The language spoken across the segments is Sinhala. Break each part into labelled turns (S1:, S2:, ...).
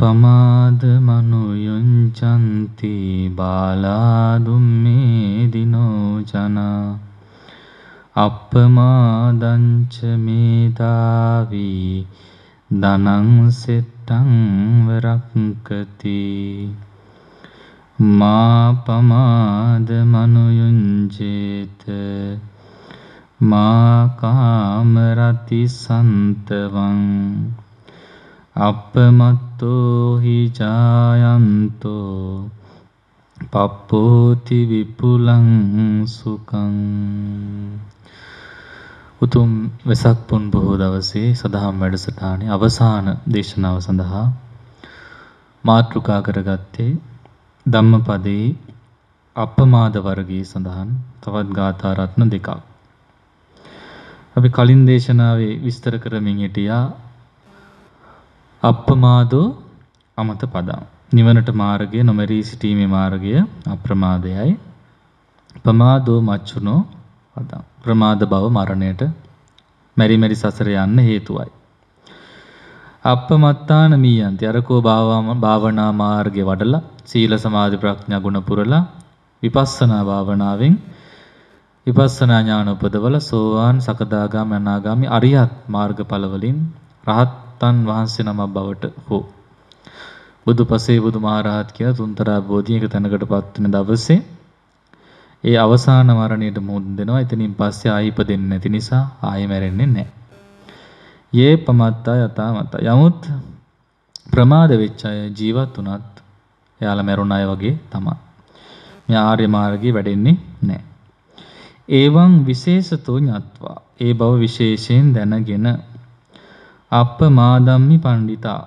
S1: පමාද මනුයොංචන්ති බාලාදුම්මේ දිනෝ ජනා අප්පමාදංච මේතාවී දනං සෙට්ටං වරක්කති මා පමාද මනුයුංජේත මා කාමරති සන්තවං අපමත්තෝ හිජායන්තෝ පප්පෝති විපුලං සුකං උතුම් වෙසක් පුන් බොහෝ දවසේ සදහම් වැඩසටහනේ අවසාන දේශනාව සඳහා මාතෘකා කරගත්තේ ධම්මපදයේ අපමාද වර්ගයේ සඳහන් තවත් ගාථා රත්න දෙකක්. අපි කලින් දේශනාවේ විස්තර කරමින් හිටියා අප්පමාදෝ අමත පදං. නිවනට මාර්ගය නොමරී සිටීමේ මාර්ගය අප්‍රමාදයයි. ප්‍රමාදෝ මච්චුනෝ පදං. ප්‍රමාද බව මරණයට මෙරි මෙරි සසර යන්න හේතුවයි. අප්පමත්තාන මීයන්ති අරකෝ භාවනා මාර්ගේ වඩලා සීල සමාධි ප්‍රඥා ගුණ පුරලා විපස්සනා භාවනාවෙන් විපස්සනා ඥාන උපදවල සෝවාන් සකදාගාම අනාගාමි අරියත් මාර්ගඵල වලින් රහත් මහත්තන් වහන්සේ නමක් බවට හෝ බුදු පසේ බුදු මහරහත් කියලා තුන්තරා බෝධියක තැනකටපත් වෙන දවසේ ඒ අවසාන මරණයට මුහුණ දෙනවා. එතනින් පස්සේ ආයි ඉපදෙන්නේ නැති නිසා ආයෙ මැරෙන්නේ නැහැ. යේ පමත්තා යතා මත. යමුත් ප්‍රමාද වෙච්ච අය ජීවත් වුණත් එයාලා මැරුණ අය වගේ තමයි. මේ ආර්ය මාර්ගයේ වැඩෙන්නේ නැහැ. ඒවං විශේෂතෝ ඥාත්වා. ඒ බව විශේෂයෙන් දැනගෙන අප්ප මාදම්මි පණ්ඩිතා.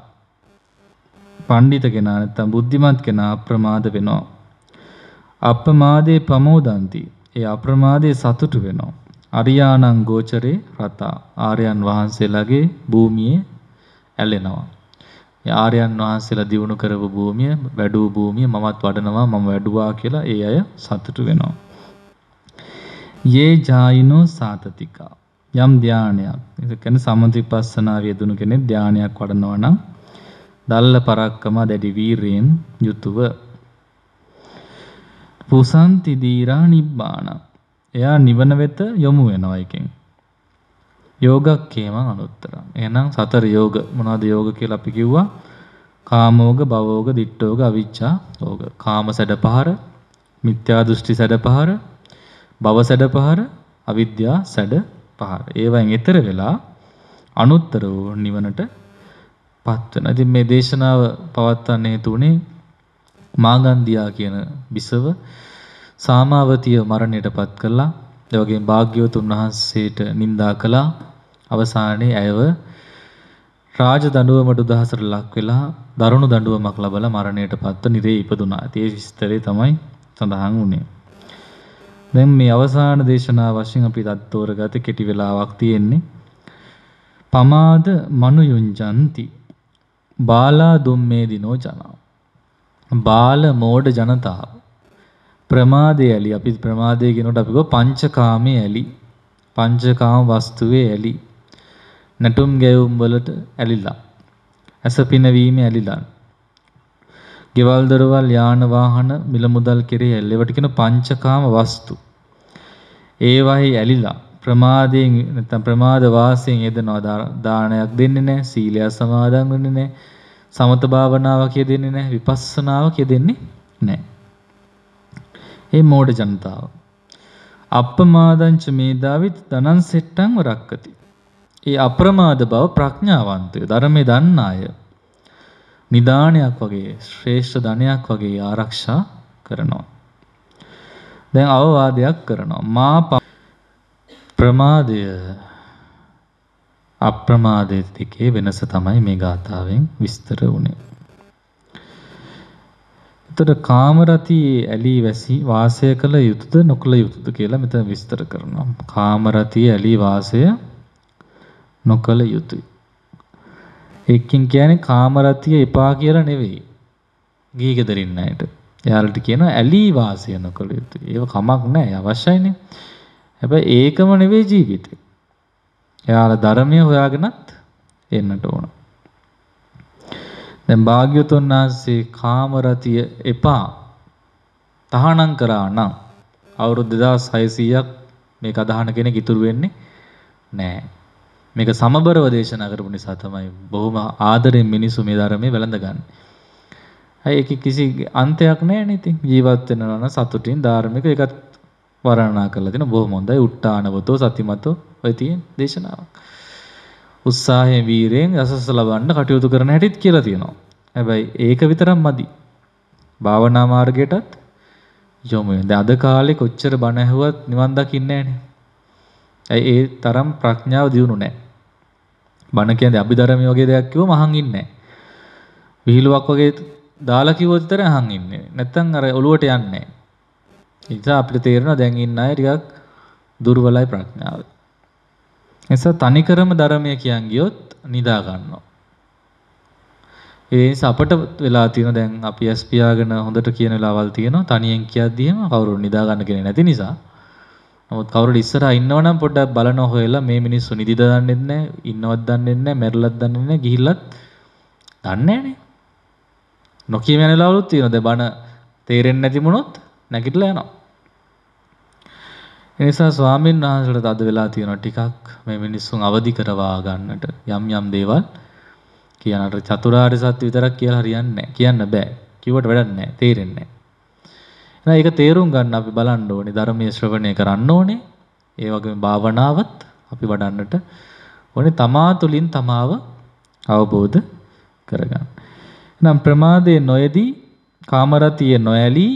S1: පණ්ඩිත කෙනා නැත්තම් බුද්ධිමත් කෙනා අප්‍රමාද වෙනවා. අප්‍රමාදේ ප්‍රමෝදಂತಿ. ඒ අප්‍රමාදේ සතුටු වෙනවා. අරියාණං ගෝචරේ රතා. ආර්යයන් වහන්සේලාගේ භූමියේ ඇලෙනවා. ආර්යයන් වහන්සේලා දිනු කරපු භූමිය, වැඩූ භූමිය මමත් වඩනවා, මම වැඩුවා කියලා ඒ අය සතුටු වෙනවා. යේ ජායිනෝ සාතතිකා යම් ධානයක්. ඒ කියන්නේ සමතිපස්සනාව යෙදුණු කෙනෙක් ධානයක් වඩනවා නම් දල්ල පරක්කම දැඩි වීරයෙන් යුතුව පුසන්ති දීරා නිබ්බාන. එයා නිවන වෙත යොමු වෙනවා එකෙන්. යෝගක්කේම අනුත්තරං. එහෙනම් සතර යෝග මොනවද යෝග කියලා අපි කිව්වා? කාමෝග, භවෝග, ditthෝග, අවිච්ඡා යෝග. කාම සැඩපහර, මිත්‍යා දෘෂ්ටි සැඩපහර, භව සැඩපහර, අවිද්‍යා සැඩ පහර. ඒවයින් එතර වෙලා අනුත්තර වූ නිවනට පත් වෙන. ඉතින් මේ දේශනාව පවත්වන්න හේතු උනේ මාගන්දියා කියන බිසව සාමාවතිය මරණයටපත් කළා. ඒ වගේම භාග්‍යවතුන් වහන්සේට නිඳා කළා. අවසානයේ ඇයව රාජ දඬුවමට උදහසට ලක් වෙලා දරුණු දඬුවමක් ලබලා මරණයටපත්ව නිරේ ඉපදුනා. ඒ විස්තරය තමයි සඳහන් වුණේ. දැන් මේ අවසාන දේශනාව වශයෙන් අපි තත්තෝරගත කෙටි වෙලාවක් තියෙන්නේ. පමාද මනුයුංජಂತಿ. බාලා දුම්මේ දිනෝ ජනා. බාල මෝඩ ජනතාව. ප්‍රමාදයේ ඇලි අපි ප්‍රමාදයේ කියනකොට අපි කිව්ව පංචකාමයේ ඇලි. පංචකාම වස්තුවේ ඇලි. නැටුම් ගැයුම් වලට ඇලිලා. ඇස පිනවීමේ ඇලිලා. ගෙවල් දොරවල් යාන වාහන මිල මුදල් කෙරෙහි ඇල්ල. ඒවට කියන පංචකාම වස්තු. ඒවාහි ඇලිලා ප්‍රමාදයෙන් නැත්නම් ප්‍රමාද වාසයෙන් යෙදෙනවා දානයක් දෙන්නේ නැහැ සීලය සමාදන් වෙන්නේ නැහැ සමත භාවනාවක් යෙදෙන්නේ නැහැ විපස්සනාවක් යෙදෙන්නේ නැහැ ඒ මෝඩ ජනතාව අප්‍රමාදංච මේදාවිත් ධනං සෙට්ටං වරක්කති ඒ අප්‍රමාද බව ප්‍රඥාවන්තය ධර්මයේ දන්න අය නිදානයක් වගේ ශ්‍රේෂ්ඨ ධනයක් වගේ ආරක්ෂා කරනවා. දැන් අවවාදයක් කරනවා. මා ප්‍රමාදය අප්‍රමාදයේ දෙකේ වෙනස තමයි මේ ගාථාවෙන් විස්තර වුනේ. එතකොට කාමරතියේ ඇලී වැසි වාසය කළ යුතුයද නොකළ යුතුයද කියලා මෙතන විස්තර කරනවා. කාමරතියේ ඇලී වාසය නොකළ යුතුය. එක්කෙන් කියන්නේ කාමරතිය එපා කියලා නෙවෙයි. ගිහි ගෙදරින් අයට. එයාලට කියනවා ඇලී වාසය නොකළ යුතුයි. ඒක කමක් නෑ. අවශ්‍යයිනේ. හැබැයි ඒකම නෙවෙයි ජීවිතේ. එයාලා ධර්මය හොයාගෙනත් එන්නට ඕන. දැන් භාග්‍යවතුන් වහන්සේ කාමරතිය එපා තහනම් කරා නම් අවුරුදු 2600ක් මේක අදහන කෙනෙක් ඉතුරු වෙන්නේ නෑ. මේක සමබරව දේශනා කරපු නිසා තමයි බොහොම ආදරෙන් මිනිස්සු මේ ධර්මයේ වැළඳගන්නේ. අය ඒක කිසි අන්තයක් නැහැ නේ ඉතින්. ජීවත් වෙනවා නම් සතුටින් ධාර්මික ඒකත් වර්ණනා කරලා දෙන බොහොම හොඳයි. උට්ටානවතෝ සතිමතෝ ඔය තියෙන දේශනාවක්. උත්සාහයෙන් වීරයෙන් යසස ලබන්න කටයුතු කරන හැටිත් කියලා තියෙනවා. හැබැයි ඒක විතරක් මදි. භාවනා මාර්ගයටත් යොමු වෙන. දැන් අද කාලේ කොච්චර බණ ඇහුවත් නිවන් දකින්නේ නැහැ නේ. ඒ තරම් ප්‍රඥාව දියුණු නැහැ. බණ කියන්නේ අභිධර්මයේ වගේ දෙයක් කිව්වම අහන් ඉන්නේ නැහැ. විහිළුවක් වගේ දාලා කිව්වොත් විතර අහන් ඉන්නේ. නැත්තම් අර ඔළුවට යන්නේ නැහැ. ඒ නිසා අපිට තේරෙනවා දැන් ඉන්න අය ටිකක් දුර්වලයි ප්‍රඥාව. නිසා තනිකරම ධර්මය කියන් ගියොත් නිදා ගන්නවා. ඒ නිසා අපට වෙලා තියෙන දැන් අපි ඇස් පියාගෙන හොඳට කියන වෙලාවල් තියෙනවා තනියෙන් කියද්දීම කවුරුන් නිදා ගන්න කෙනෙක් නැති නිසා නමුත් කවුරුරි ඉස්සරහා ඉන්නවනම් පොඩ්ඩක් බලන හොයලා මේ මිනිස්සු නිදිද දන්නෙත් නැහැ, ඉන්නවත් දන්නෙත් නැහැ, මැරිලත් දන්නෙත් නැහැ, ගිහිල්ලත් දන්නේ නැහනේ. නොකියම යන ලාවලුත් තියෙනවා. දැන් බන තේරෙන්නේ නැති මොනොත් නැගිටලා යනවා. ඒ නිසා ස්වාමීන් වහන්සේට අද වෙලා තියෙනවා ටිකක් මේ මිනිස්සුන් අවදි කරවා ගන්නට යම් යම් දේවල් කියනට චතුරාර්ය සත්‍ය විතරක් කියලා හරියන්නේ නැහැ. කියන්න බෑ. කිව්වට වැඩක් නැහැ. තේරෙන්නේ නැහැ. එහෙනම් ඒක තේරුම් ගන්න අපි බලන්න ඕනේ ධර්මයේ ශ්‍රවණය කරන්න ඕනේ. ඒ වගේම භාවනාවත් අපි වඩන්නට ඕනේ තමා තුළින් තමාව අවබෝධ කරගන්න. එහෙනම් ප්‍රමාදයේ නොයදී කාමරතිය නොඇලී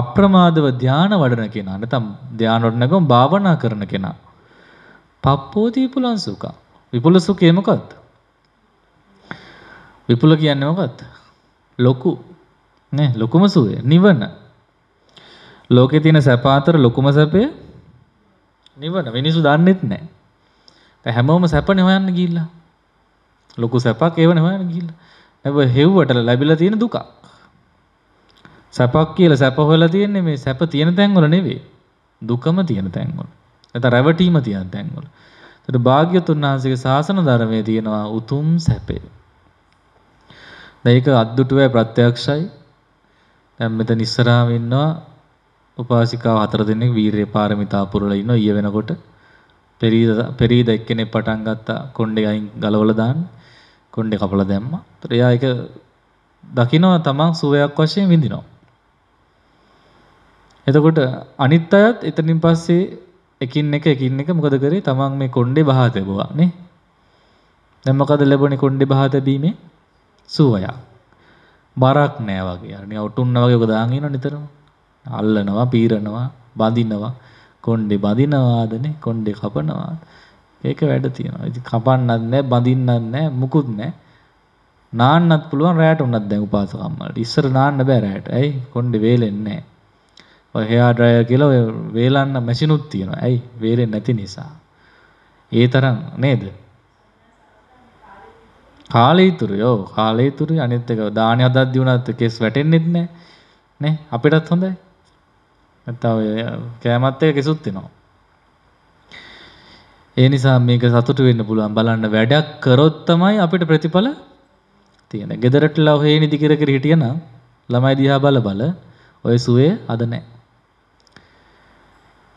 S1: අප්‍රමාදව ධානා වඩන කෙනා නැත්නම් ධානා වඩන ගම භාවනා කරන කෙනා පප්පෝති විපුලං සුඛ විපුල සුඛය මොකක්ද විපුල කියන්නේ මොකක්ද ලොකු නේ ලොකුම සුවය නිවන. ලෝකේ තියෙන සැප අතර ලොකුම සැපය නිවන. මිනිස්සු දන්නෙත් නැහැ. දැන් හැමෝම සැපනේ හොයන්න ගිහිල්ලා. ලොකු සැපක් ඒවනේ හොයන්න ගිහිල්ලා. හැබැයි හෙව්වට ලැබිලා තියෙන දුකක්. සැපක් කියලා සැප හොයලා තියෙන්නේ මේ සැප තියෙන තැන්වල නෙවෙයි. දුකම තියෙන තැන්වල. නැත්නම් රැවටීම තියෙන තැන්වල. ඒතර භාග්‍යතුන් වහන්සේගේ ශාසන ධර්මයේ තියෙනවා උතුම් සැපේ. මේක අද්දුටුවේ ප්‍රත්‍යක්ෂයි මෙතන ඉස්සරහාම ඉන්නවා උපාසිකාව හතර දෙනෙක් වීරිය පාරමිතා පුරලා ඉන්නවා ඊය වෙනකොට පෙරීද පෙරීද එක්කෙනෙක් පටන් ගත්තා කොණ්ඩේ අයින් ගලවලා දාන්න කොණ්ඩේ කපලා දැම්මා. ඒතර එයා ඒක දකිනවා තමන් සුවයක් වශයෙන් විඳිනවා. එතකොට අනිත් අයත් එතනින් පස්සේ එකින් එක එකින් එක මොකද කරේ තමන් මේ කොණ්ඩේ බහා තැබුවා නේ. දැන් මොකද ලැබුණේ කොණ්ඩේ බහා තැබීමේ සුවයක්. බරක් නෑ වගේ. අර නිකන් ඔටුන්න වගේ ඔක දාගෙන ඉන්න නිතරම. අල්ලනවා, පීරනවා, බඳිනවා, කොණ්ඩේ බඳිනවාදනේ, කොණ්ඩේ කපනවා. ඒක වැඩ තියෙනවා. ඉතින් කපන්නත් නෑ, බඳින්නත් නෑ, මුකුත් නෑ. නාන්නත් පුළුවන් රැයට උනත් දැන් උපාසකම් වලට. ඉස්සර නාන්න බෑ රැයට. ඇයි? කොණ්ඩේ වේලෙන්නේ නෑ. ඔය හෙයා ඩ්‍රයර් කියලා ඔය වේලන්න මැෂිනුත් තියෙනවා. ඇයි? වේලෙන්නේ නැති නිසා. ඒ තරම් නේද? කාලයතුරු යෝ කාලයතුරු අනිත් එක දානය අදද්දි වුණත් කෙස් වැටෙන්නෙත් නෑ නේ අපිටත් හොඳයි නැත්තම් ඔය කෑමත් එක කෙසුත් වෙනවා ඒ නිසා මේක සතුටු වෙන්න පුළුවන් බලන්න වැඩක් කරොත් තමයි අපිට ප්‍රතිඵල තියෙන. ගෙදරට ලව හේ නිදි කර කර හිටියනම් ළමයි දිහා බල බල ඔය සුවේ අද නැහැ.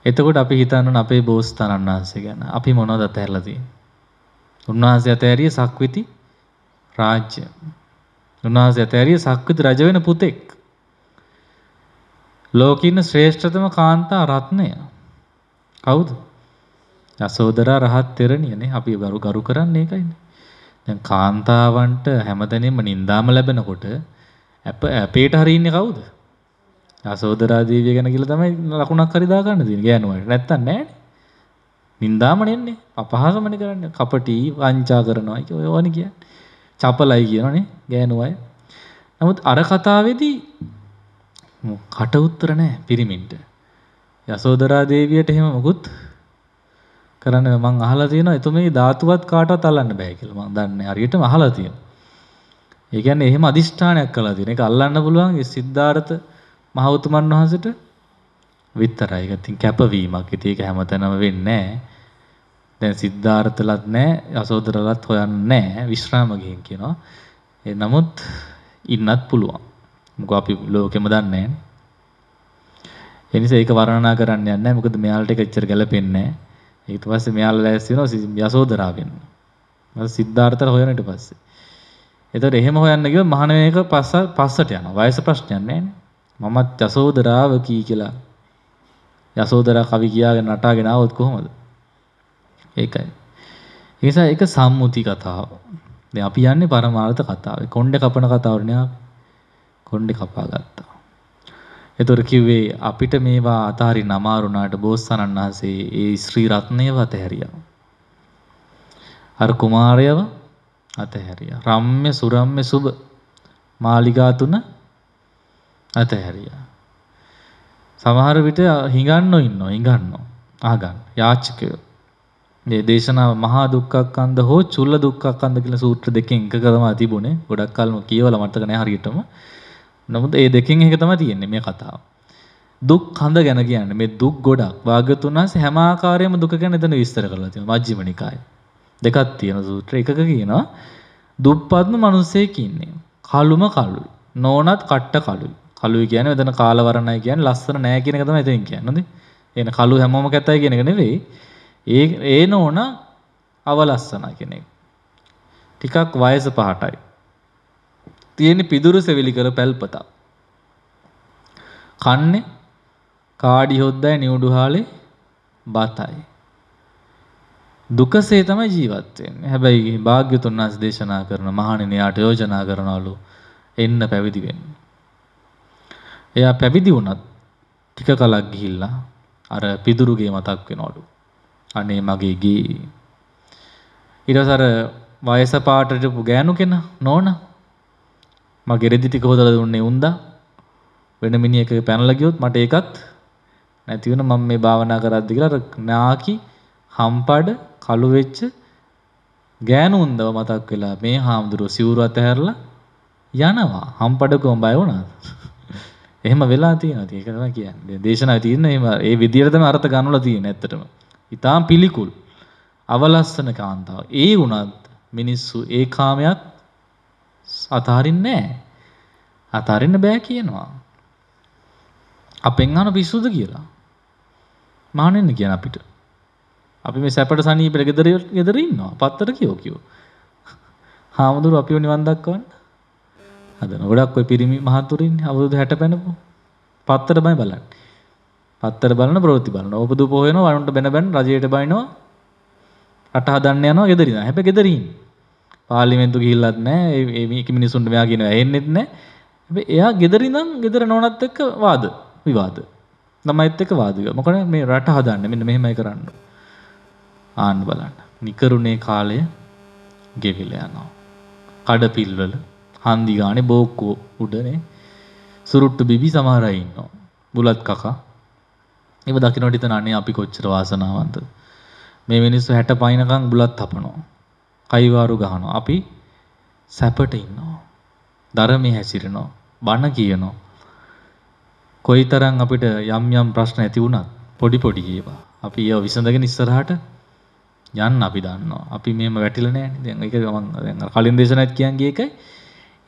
S1: එතකොට අපි හිතන්න අපේ බෝස් තනන්නාංශය ගැන. අපි මොනවද අතහැරලා තියෙන්නේ? උන්වහන්සේ අතහැරියේ සක්විති රාජ්‍ය. උන්වහන්සේ ඇතැරිය සක්විති රජ වෙන පුතෙක්. ලෝකින ශ්‍රේෂ්ඨතම කාන්තා රත්නය. කවුද? යසෝදරා රහත් තෙරණියනේ අපි ගරු ගරු කරන්නේ ඒකයිනේ. දැන් කාන්තාවන්ට හැමතැනින්ම නින්දාම ලැබෙනකොට අප අපේට හරින්නේ කවුද? යසෝදරා දේවිය ගැන කියලා තමයි ලකුණක් හරි දාගන්න තියෙන්නේ ගෑනුවාට. නැත්තම් නෑනේ. නින්දාමනේ එන්නේ. අපහාසමනේ කරන්නේ. කපටි වංචා කරනවා කිය ඔය වනේ කියන්නේ. චපලයි කියනනේ ගෑනු අය. නමුත් අර කතාවේදී කට උත්තර නැහැ පිරිමින්ට. යසෝදරා දේවියට එහෙම මොකුත් කරන්න මං අහලා තියෙනවා එතුමේ ධාතුවත් කාටවත් අල්ලන්න බෑ කියලා මං දන්නේ. හරියටම අහලා තියෙනවා. ඒ කියන්නේ එහෙම අදිෂ්ඨානයක් කළා තියෙන. ඒක අල්ලන්න පුළුවන් ඒ සිද්ධාර්ථ මහෞතුමන් වහන්සේට විතරයි. ඒක ඉතින් කැපවීමක්. ඉතින් ඒක හැමතැනම වෙන්නේ නැහැ. දැන් සිද්ධාර්ථලත් නැහැ යසෝදරලත් හොයන්නේ නැහැ විශ්‍රාම ගිහින් කියනවා. ඒ නමුත් ඉන්නත් පුළුවන්. මොකද අපි ලෝකෙම දන්නේ නැහැ. ඒ නිසා ඒක වර්ණනා කරන්න යන්නේ නැහැ. මොකද මෙයාලට ඒක එච්චර ගැලපෙන්නේ නැහැ. ඊට පස්සේ මෙයාලා ලෑස්ති වෙනවා යසෝදරා වෙන්න. ඊට සිද්ධාර්ථර හොයන ඊට පස්සේ. එතකොට එහෙම හොයන්න ගියොත් මහණෙනේක පස්ස පස්සට යනවා. වයස ප්‍රශ්නයක් නැහැ මමත් යසෝදරාව කී කියලා. යසෝදරා කවි කියාගෙන නටාගෙන ආවොත් කොහොමද? ඒකයි. ඒසා ඒක සම්මුති කතාව. දැන් අපි යන්නේ පරමාර්ථ කතාවේ. කොණ්ඩේ කපන කතාවට නෑ. කොණ්ඩේ කපා ගත්තා. ඒතර කිව්වේ අපිට මේවා අතාරින්න අමාරු නාට බෝසතනන් වහන්සේ ඒ ශ්‍රී රත්නය වතහැරියා. අර කුමාරයව අතහැරියා. රම්ම්‍ය සුරම්ම්‍ය සුබ මාලිගා තුන අතහැරියා. සමහර විට හිඟන්නෝ ඉන්නවා, හිඟන්නෝ. ආගන්න යාචකයෝ. මේ දේශනාව මහා දුක්ඛක්ඛන්ද හෝ චුල්ල දුක්ඛක්ඛන්ද කියලා සූත්‍ර දෙකෙන් එකක තමයි තිබුණේ. ගොඩක් කල් කියවලා මතක නැහැ හරියටම. නමුත් මේ දෙකෙන් එක තමයි තියෙන්නේ මේ කතාව. දුක් කඳ ගැන කියන්නේ මේ දුක් ගොඩක්. වාග්යතුන්වහන්සේ හැම ආකාරයෙන්ම දුක ගැන එතන විස්තර කරලා තියෙනවා මජ්ක්‍ධිම නිකායේ. දෙකක් තියෙන සූත්‍ර එකක කියනවා දුප්පත්ම මිනිසෙක් ඉන්නේ. කළුම කළුයි. නෝනත් කට්ට කළුයි. කළුයි කියන්නේ එතන කාලවරණයි කියන්නේ ලස්සන නෑ කියන එක තමයි එතෙන් කියන්නේ. එන කළු හැමෝම කැතයි කියන එක නෙවෙයි. ඒ ඒ නෝන අවලස්සන කෙනෙක්. ටිකක් වයස පහටයි. තියෙන පිදුරු සෙවිලි කර පැල්පතක්. කන්නේ කාඩි හොද්දයි නිවුඩු හාලේ බතයි. දුකසේ තමයි ජීවත් වෙන්නේ. හැබැයි භාග්‍යතුන් වහන්සේ දේශනා කරන මහණෙනි යාට යෝජනා කරනවලු එන්න පැවිදි වෙන්න. එයා පැවිදි වුණත් ටික කලක් ගිහිල්ලා අර පිදුරුගේ මතක් වෙනවලු. අනේ මගේ ගේ ඊට පස්සේ අර වයස පාටට ගෑනු කෙනා නෝනා මගේ රෙදි ටික හොදලා දුන්නේ උන්දා වෙන මිනිහෙක් පැනලා ගියොත් මට ඒකත් නැති වෙන මම මේ භාවනා කරද්දි කියලා අර නාකි හම්පඩ කළු වෙච්ච ගෑනු උන්දව මතක් වෙලා මේ හාමුදුරුව සිවුර අතහැරලා යනවා හම්පඩකම බය වුණාද එහෙම වෙලා තියෙනවා ඒක තමයි කියන්නේ දේශනාවේ තියෙන එහෙම ඒ විදියට තමයි අර්ථ ගන්නලා තියෙන්නේ ඇත්තටම ඉතාම පිළිකුල් අවලස්සන කාන්තාව. ඒ වුණත් මිනිස්සු ඒ කාමයක් අතාරින්නේ නැහැ. අතාරින්න බෑ කියනවා. අපෙන් අහන පිස්සුද කියලා. මහණෙන්න කියන අපිට. අපි මේ සැපට සනීපෙට ගෙදර ගෙදර ඉන්නවා. පත්තර කියෝ කියෝ. හාමුදුරුවෝ අපිව නිවන් දක්වන්න. හදන ගොඩක් ওই පිරිමි මහතුරු ඉන්නේ අවුරුදු 60 පැනපු. පත්තරමයි බලන්නේ. පත්තර බලන ප්‍රවෘත්ති බලනවා. උපදූප හොයනවා වරුන්ට බැන බැන රජයට බනිනවා. රට හදන්න යනවා ගෙදර ඉඳන්. හැබැයි ගෙදර ඉන්නේ. පාර්ලිමේන්තු ගිහිල්ලත් නැහැ. මේ මේක මිනිසුන්ට මෙයා කියනවා ඇහෙන්නෙත් නැහැ. හැබැයි එයා ගෙදර ඉඳන් ගෙදර නෝනත් එක්ක වාද විවාද. ළමයිත් එක්ක වාද විවාද. මොකද මේ රට හදන්න මෙන්න මෙහෙමයි කරන්න. ආන්න බලන්න. නිකරුණේ කාලය ගෙවිලා යනවා. කඩපිල්වල හන්දි ගානේ බෝක්කෝ උඩනේ සුරුට්ටු බිබි සමහර අය ඉන්නවා. බුලත් කකා ඒව දකින්නට හිතන අනේ අපි කොච්චර වාසනාවන්ත. මේ මිනිස්සු 60 පයින්කම් බුලත් හපනවා. කයිවාරු ගහනවා. අපි සැපට ඉන්නවා. ධර්මයේ හැසිරෙනවා. බණ කියනවා. කොයිතරම් අපිට යම් යම් ප්‍රශ්න ඇති වුණත් පොඩි පොඩි ඒවා අපි ඒව විසඳගෙන ඉස්සරහට යන්න අපි දන්නවා. අපි මේම වැටිලා නැහැ දැන් ඒක මම දැන් කලින් දේශනාවත් කියන්නේ ඒකයි.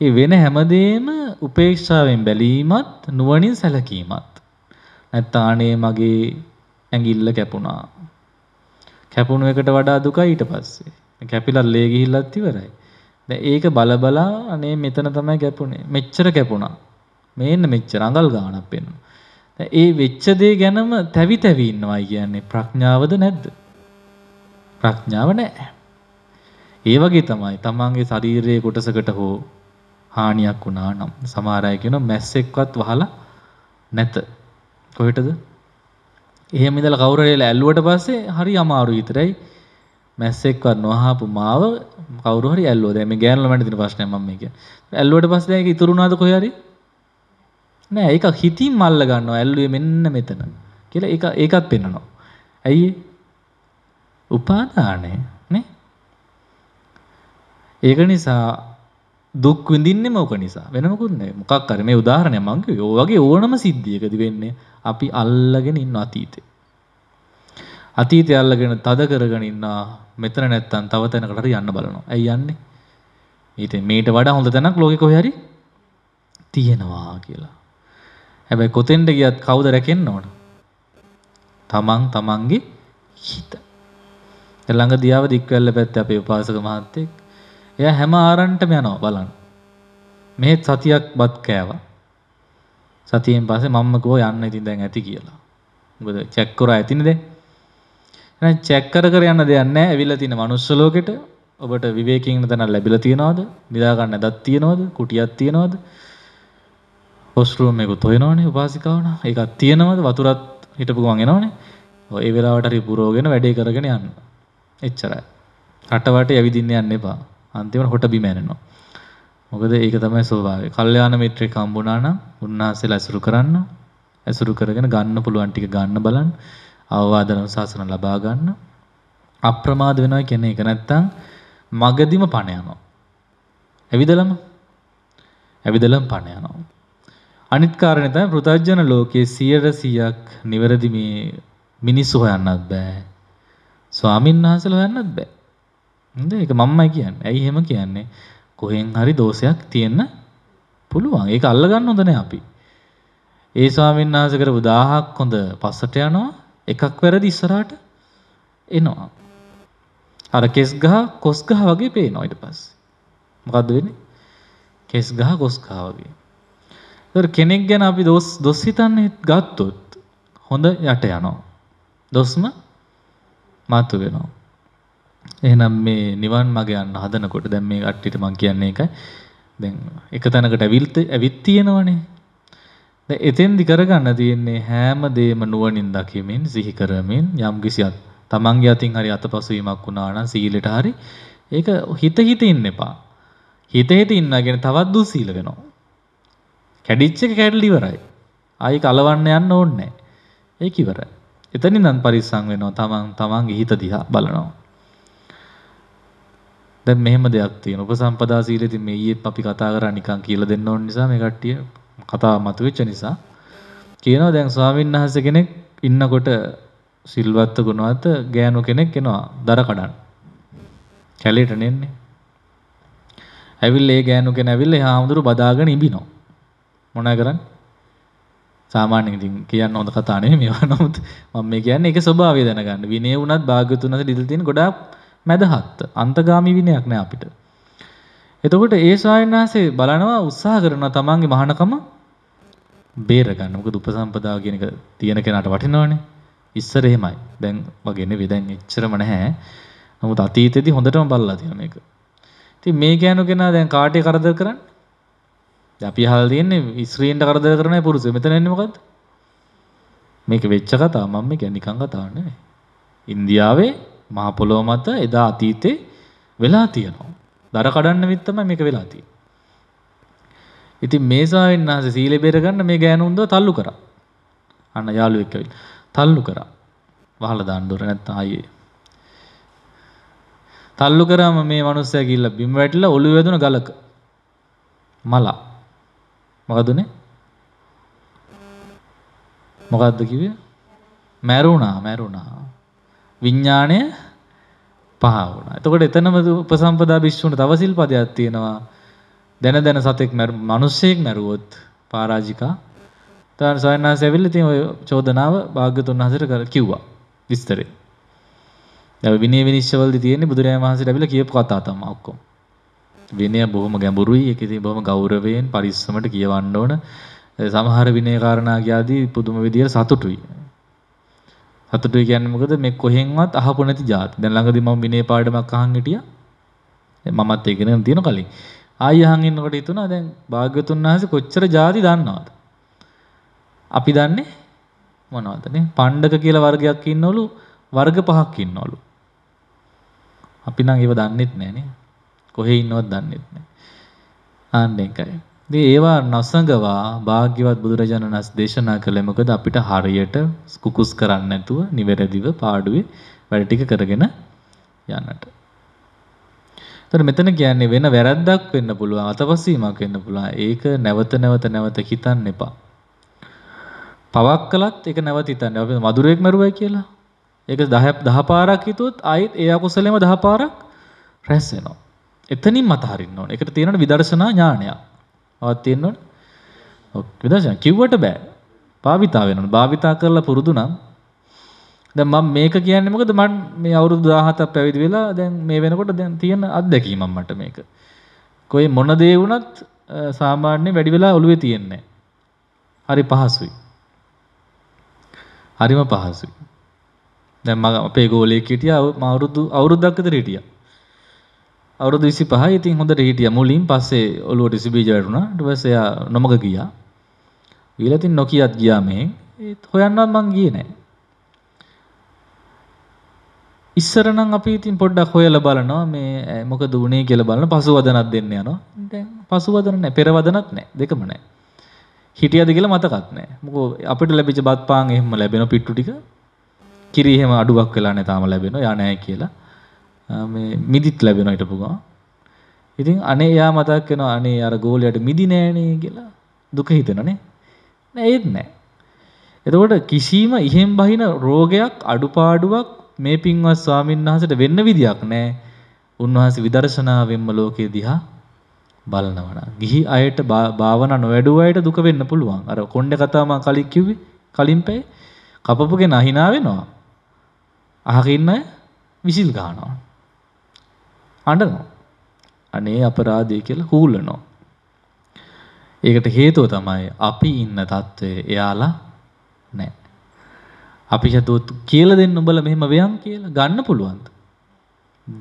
S1: ඒ වෙන හැමදේම උපේක්ෂාවෙන් බැලීමත් නුවණින් සැලකීමත් නැත්නම් අනේ මගේ ඇඟිල්ල කැපුණා. කැපුණු එකට වඩා දුකයි ඊට පස්සේ. කැපිලා ලේ ගිහිල්ලත් ඉවරයි. දැන් ඒක බලබලා අනේ මෙතන තමයි කැපුණේ. මෙච්චර කැපුණා. මේන්න මෙච්චර අඟල් ගානක් වෙනවා. ඒ වෙච්ච දේ ගැනම තැවි තැවි ඉන්නවයි කියන්නේ ප්‍රඥාවද නැද්ද? ප්‍රඥාව නැහැ. ඒ වගේ තමයි තමන්ගේ ශරීරයේ කොටසකට හෝ හානියක් වුණා නම් සමහර අය කියනවා මැස්සෙක්වත් වහලා නැත කොහෙටද? එහෙම ඉඳලා කවුරු හරි ඇල්ලුවට පස්සේ හරි අමාරු විතරයි. මැස්සෙක්වත් නොහාපු මාව කවුරු හරි ඇල්ලුවා. දැන් මේ ගෑනු ළමයින්ට තියෙන ප්‍රශ්නයක් මම මේ කියන්නේ. ඇල්ලුවට පස්සේ දැන් ඒක ඉතුරු වුණාද කොහේ හරි? නෑ ඒක හිතින් මල්ල ගන්නවා. ඇල්ලුවේ මෙන්න මෙතන කියලා ඒක ඒකත් පෙන්නනවා. ඇයි? උපාදානය නේ? ඒක නිසා දුක් විඳින්නේ මොක නිසා වෙන මොකුත් නැහැ මොකක් හරි මේ උදාහරණයක් මම කිව්වේ ඔය වගේ ඕනම සිද්ධියකදී වෙන්නේ අපි අල්ලගෙන ඉන්න අතීතේ අතීතය අල්ලගෙන තද කරගෙන ඉන්නා මෙතන නැත්තම් තව තැනකට හරි යන්න බලනවා ඇයි යන්නේ ඊට මේට වඩා හොඳ තැනක් ලෝකෙ කොහේ හරි තියෙනවා කියලා හැබැයි කොතෙන්ද ගියත් කවුද රැකෙන්න ඕන තමන් තමන්ගේ හිත ළඟ දියාව දික්වැල්ල පැත්තේ අපේ උපාසක මහත්තයෙක් එයා හැම ආරන්ටම යනවා බලන්න. මෙහෙත් සතියක් බත් කෑවා. සතියෙන් පස්සේ මම්ම ගෝ යන්න ඉතින් දැන් ඇති කියලා. මොකද චෙක් කරා ඇතිනේ දැන්. එහෙනම් චෙක් කර කර යන්න දෙයක් නැහැ. ඇවිල්ලා තියෙන මනුස්ස ලෝකෙට ඔබට විවේකයෙන් ඉන්න තැනක් ලැබිලා තියෙනවද? නිදා ගන්න දත් තියෙනවද? කුටියක් තියෙනවද? හොස්රූම් එකකුත් හොයනවනේ උපාසිකාවන. ඒකක් තියෙනවද? වතුරත් හිටපු ගමන් එනවනේ. ඔය ඒ වෙලාවට හරි පුරවගෙන වැඩේ කරගෙන යන්න. එච්චරයි. රටවටේ ඇවිදින්න යන්න එපා. අන්තිමට හොට බිම ඇනෙනවා. මොකද ඒක තමයි ස්වභාවය. කල්යාණ මිත්‍රෙක් හම්බුණා නම් උන්වහන්සේලා ඇසුරු කරන්න, ඇසුරු කරගෙන ගන්න පුළුවන් ටික ගන්න බලන්න, අවවාද අනුශාසන ලබා ගන්න. අප්‍රමාද වෙනවා කියන්නේ ඒක නැත්තම් මගදිම පණ යනවා. ඇවිදලම ඇවිදලම පණ යනවා. අනිත් කාරණේ තමයි පෘථජන ලෝකයේ 100%ක් නිවැරදි මේ මිනිස්සු හොයන්නත් බෑ. ස්වාමින්වහන්සේලා හොයන්නත් බෑ. හොඳ ඒක මමයි කියන්නේ. ඇයි එහෙම කියන්නේ? කොහෙන් හරි දෝෂයක් තියෙන්න පුළුවන්. ඒක අල්ලගන්න හොඳ නැහැ අපි. ඒ ස්වාමීන් වහන්සේ කරපු 1000ක් හොඳ පස්සට යනවා. එකක් වැරදි ඉස්සරහට එනවා. අර කෙස් ගහ කොස් ගහ වගේ පේනවා ඊට පස්සේ. මොකද්ද වෙන්නේ? කෙස් ගහ කොස් ගහ වගේ. ඒතර කෙනෙක් ගැන අපි දොස් දොස් හිතන්නේ ගත්තොත් හොඳ යට යනවා. දොස්ම මතු වෙනවා. එහෙනම් මේ නිවන් මග යන්න හදනකොට දැන් මේ කට්ටියට මම කියන්නේ ඒකයි. දැන් එක තැනකට ඇවිල්ත ඇවිත් තියෙනවනේ. දැන් එතෙන්දි කරගන්න තියෙන්නේ හැම දෙයක්ම නුවණින් දකිමින් සිහි කරමින් යම්කිසි අත් තමන්ගේ අතින් හරි අතපසු වීමක් වුණා නම් සීලෙට හරි ඒක හිත හිත ඉන්න එපා. හිත හිත ඉන්නගෙන තවත් දුස්සීල වෙනවා. කැඩිච්ච එක කැඩලි ඉවරයි. ආයෙක අලවන්න යන්න ඕනේ නැහැ. ඒක ඉවරයි. එතනින් නම් පරිස්සම් වෙනවා තමන් තමන්ගේ හිත දිහා බලනවා. දැන් මෙහෙම දෙයක් තියෙනවා. උපසම්පදා සීලය ඉතින් මේ ඊයේ අපි කතා කරා නිකන් කියලා දෙන්න ඕන නිසා මේ කට්ටිය කතාව මතුවෙච්ච නිසා කියනවා දැන් ස්වාමීන් වහන්සේ කෙනෙක් ඉන්නකොට සිල්වත් ගුණවත් ගෑනු කෙනෙක් එනවා දර කඩන්න. කැලේට නෙන්නේ. ඇවිල්ලා ඒ ගෑනු කෙනා ඇවිල්ලා හාමුදුරු බදාගෙන ඉබිනවා. මොනා කරන්නේ? සාමාන්‍යයෙන් ඉතින් කියන්න හොඳ කතා නෙමෙයි මේවා. නමුත් මම මේ කියන්නේ ඒකේ ස්වභාවය දැනගන්න. විනය වුණත් භාග්‍යතුන් හසේ දීලා තියෙන ගොඩාක් මැදහත් අන්තගාමි විනයක් නෑ අපිට. එතකොට ඒ ස්වාමීන් බලනවා උත්සාහ කරනවා තමන්ගේ මහානකම බේර ගන්න. මොකද උපසම්පදාව කියන එක තියෙන කෙනාට වටිනවනේ. ඉස්සර එහෙමයි. දැන් වගේ නෙවෙයි. දැන් එච්චරම නැහැ. නමුත් අතීතයේදී හොඳටම බලලා තියෙන එක. ඉතින් මේ කියනු කෙනා දැන් කාටේ කරදර කරන්නේ? දැන් අපි අහලා තියෙන්නේ ඉස්රේන්ට කරදර කරනයි පුරුෂය. මෙතන එන්නේ මොකද්ද? මේක වෙච්ච කතාව. මම මේ කියන්නේ නිකන් කතාවක් නෙවෙයි. ඉන්දියාවේ මහ පොළොව මත එදා අතීතේ වෙලා තියෙනවා. දර කඩන්න විත් තමයි මේක වෙලා තියෙන්නේ. ඉතින් මේ සාවින්නාස සීලේ බෙර ගන්න මේ ගෑනුන්දව තල්ලු කරා. අන්න යාළුවෙක් ඇවිල්ලා තල්ලු කරා. වහලා දාන්න දොර නැත්තම් ආයේ. තල්ලු කරාම මේ මනුස්සයා ගිහිල්ලා බිම් වැටිලා ඔළුව වැදුන ගලක. මල. මොකදුනේ? මොකද්ද කිව්වේ? මැරුණා මැරුණා. විඥාණය පහ වුණා. එතකොට එතනම උපසම්පදා භික්ෂුන්ට තව සිල්පදයක් තියෙනවා. දැන දැන සතෙක් මිනිස්සෙක් මැරුවොත් පරාජිකා. ඊට සොයන්නාස ඇවිල්ලා ඉතින් ඔය චෝදනාව භාග්‍යතුන් හසට කිව්වා. විස්තරේ. දැන් විනය විනිශ්චයවලදී තියෙන්නේ බුදුරජාණන් වහන්සේට ඇවිල්ලා කියපු කතා තමයි ඔක්කොම. විනය බොහොම ගැඹුරුයි. ඒක ඉතින් බොහොම ගෞරවයෙන් පරිස්සමට කියවන්න ඕන. සමහර විනය කාරණා කියලාදී පුදුම විදියට සතුටුයි. සතුටුයි කියන්නේ මොකද මේ කොහෙන්වත් අහපු නැති જાති. දැන් ළඟදී මම විනය පාඩමක් අහන් හිටියා. මමත් ඒකගෙන තියෙන කලින්. ආයි අහන් ඉන්නකොට හිතුණා දැන් භාග්‍යතුන් වහන්සේ කොච්චර જાති දන්නවද? අපි දන්නේ මොනවද නේ? පණ්ඩක කියලා වර්ගයක් ඉන්නවලු වර්ග පහක් ඉන්නවලු. අපි නම් ඒව දන්නෙත් නෑනේ. කොහේ ඉන්නවද දන්නෙත් නෑ. ආන්න එකයි. ඉතින් ඒවා නොසඟවා භාග්‍යවත් බුදුරජාණන් වහන්සේ දේශනා කළේ මොකද අපිට හරියට කුකුස් කරන්නේ නැතුව නිවැරදිව පාඩුවේ වැඩ ටික කරගෙන යන්නට. එතන මෙතන කියන්නේ වෙන වැරද්දක් වෙන්න පුළුවන් අතවසීමක් වෙන්න පුළුවන්. ඒක නැවත නැවත නැවත හිතන්න එපා. පවක් කළත් ඒක නැවත හිතන්න. අපි මధుරයක් මරුවයි කියලා. ඒක 10 10 පාරක් හිතුවොත් ආයෙත් ඒ අකුසලෙම 10 පාරක් රැස් වෙනවා. එතනින් මත හරින්න ඕනේ. ඒකට තියෙනවා විදර්ශනා ඥානයක්. අවත් තියෙනවනේ. ඔක් විදර්ශන කිව්වට බෑ. භාවිතා වෙනවනේ. භාවිතා කරලා පුරුදු නම් දැන් මම මේක කියන්නේ මොකද මම මේ අවුරුදු 17ක් පැවිදි වෙලා දැන් මේ වෙනකොට දැන් තියෙන අත්දැකීමක් මට මේක. කොයි මොන දේ වුණත් සාමාන්‍ය වැඩි වෙලා ඔළුවේ තියෙන්නේ හරි පහසුයි. හරිම පහසුයි. දැන් මම අපේ ගෝලයේ හිටියා මම අවුරුදු අවුරුද්දක් විතර හිටියා. අවුරුදු 25 ඉතින් හොඳට හිටියා මුලින් පස්සේ ඔළුවට සිබීජ වැටුණා ඊට පස්සේ එයා නොමග ගියා ඊළඟ ඉතින් නොකියත් ගියා මෙහෙන් ඒත් හොයන්නවත් මං ගියේ නැහැ ඉස්සර නම් අපි ඉතින් පොඩ්ඩක් හොයලා බලනවා මේ මොකද උනේ කියලා බලන පසුවදනක් දෙන්න යනවා. දැන් පසුවදන නැහැ, පෙරවදනක් නැහැ, දෙකම නැහැ. හිටියද කියලා මතකත් නැහැ. මොකෝ අපිට ලැබිච්ච බත් පාන් එහෙම ලැබෙන පිට්ටු ටික කිරි එහෙම අඩුවක් වෙලා නැහැ තාම ලැබෙනවා. යා නැහැ කියලා. මේ මිදිත් ලැබෙනවා හිටපු ඉතින් අනේ එයා මතක් වෙනවා අනේ අර ගෝලයට මිදි නෑනේ කියලා දුක හිතෙනනේ. නෑ ඒත් නෑ. එතකොට කිසිම ඉහෙන් බහින රෝගයක් අඩුපාඩුවක් මේ පින්වත් ස්වාමීන් වහන්සේට වෙන්න විදියක් නැහැ. උන්වහන්සේ විදර්ශනාවෙන්ම ලෝකයේ දිහා බලනවා. ගිහි අයට භාවනා නොවැඩුව අයට දුක වෙන්න පුළුවන්. අර කොණ්ඩේ කතාව මම කලින් කිව්වේ. කලින් පැය කපපුගේ නහිනා වෙනවා. අහකින් අය විසිල් ගන්නවා. අඬනවා. අනේ අපරාධය කියලා හූලනවා. ඒකට හේතුව තමයි අපි ඉන්න තත්ත්වයේ එයාලා නැහැ. අපි හිතුවොත් කියලා දෙන්න උඹලා මෙහෙම වෙයන් කියලා ගන්න පුළුවන්ද?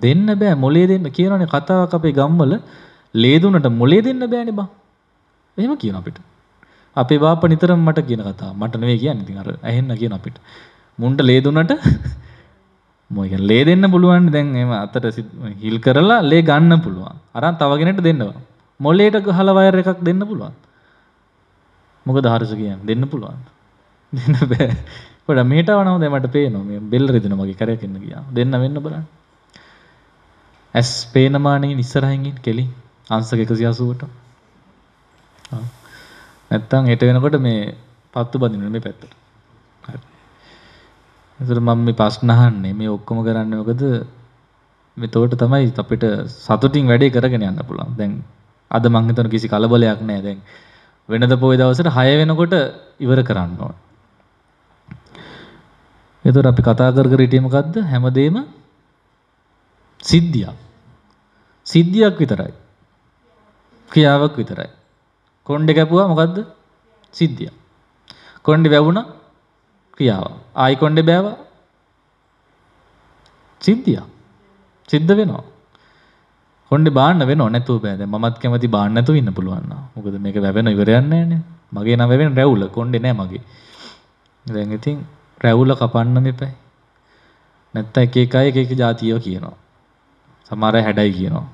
S1: දෙන්න බෑ මොලේ දෙන්න කියනවනේ කතාවක් අපේ ගම්වල ලේ දුන්නට මොලේ දෙන්න බෑනේ බං. එහෙම කියන අපිට. අපේ බාප්පා නිතරම මට කියන කතාව. මට නෙවෙයි කියන්නේ. ඉතින් අර ඇහෙන්න කියන අපිට. මුන්ට ලේ දුන්නට මොයක ලේ දෙන්න පුළුවන් දැන් එම අතට හිල් කරලා ලේ ගන්න පුළුවන් අරන් තවගෙනට දෙන්නවා මොල්ලේට හලවයර එකක් දෙන්න පුළුවන් මොක දහරස කියන් දෙන්න පුළුවන් දෙන්න බෑ පොඩ මේට වනව දැමට පේනවා මේ බෙල් රිදෙන මගේ කරයකින්න ගියා දෙන්න වෙන්න බලන්න ඇස් පේනමානයෙන් ඉස්සරහගින් කෙලි අංසක එකසි අසුවට නැත්තං එට වෙනකොට මේ පත්තු බඳිනන මේ පැත්තට ඒතර මම මේ ප්‍රශ්න අහන්නේ මේ ඔක්කොම කරන්නේ මොකද? මෙතකොට තමයි අපිට සතුටින් වැඩේ කරගෙන යන්න පුළුවන්. දැන් අද මං හිතන කිසි කලබලයක් නැහැ. දැන් වෙනද පොයි දවසට 6 වෙනකොට ඉවර කරන්න ඕන. එතකොට අපි කතා කර කර හිටියේ මොකද්ද? හැමදේම සිද්ධියක්. සිද්ධියක් විතරයි. ක්‍රියාවක් විතරයි. කොණ්ඩේ කැපුවා මොකද්ද? සිද්ධියක්. කොණ්ඩේ වැවුණා ක්‍රියාව. ආයි කොණ්ඩේ බෑවා. සිද්ධිය. සිද්ධ වෙනවා. කොණ්ඩේ බාන්න වෙනව නැතුව බෑ. දැන් මමත් කැමති බාන්න නැතුව ඉන්න පුළුවන් නා. මොකද මේක වැවෙන ඉවරයක් නැහැනේ. මගේ නම් වැවෙන රැවුල කොණ්ඩේ නෑ මගේ. දැන් ඉතින් රැවුල කපන්න මෙපැයි. නැත්තම් එක එක අය එක එක જાතියෝ කියනවා. සමහර අය හැඩයි කියනවා.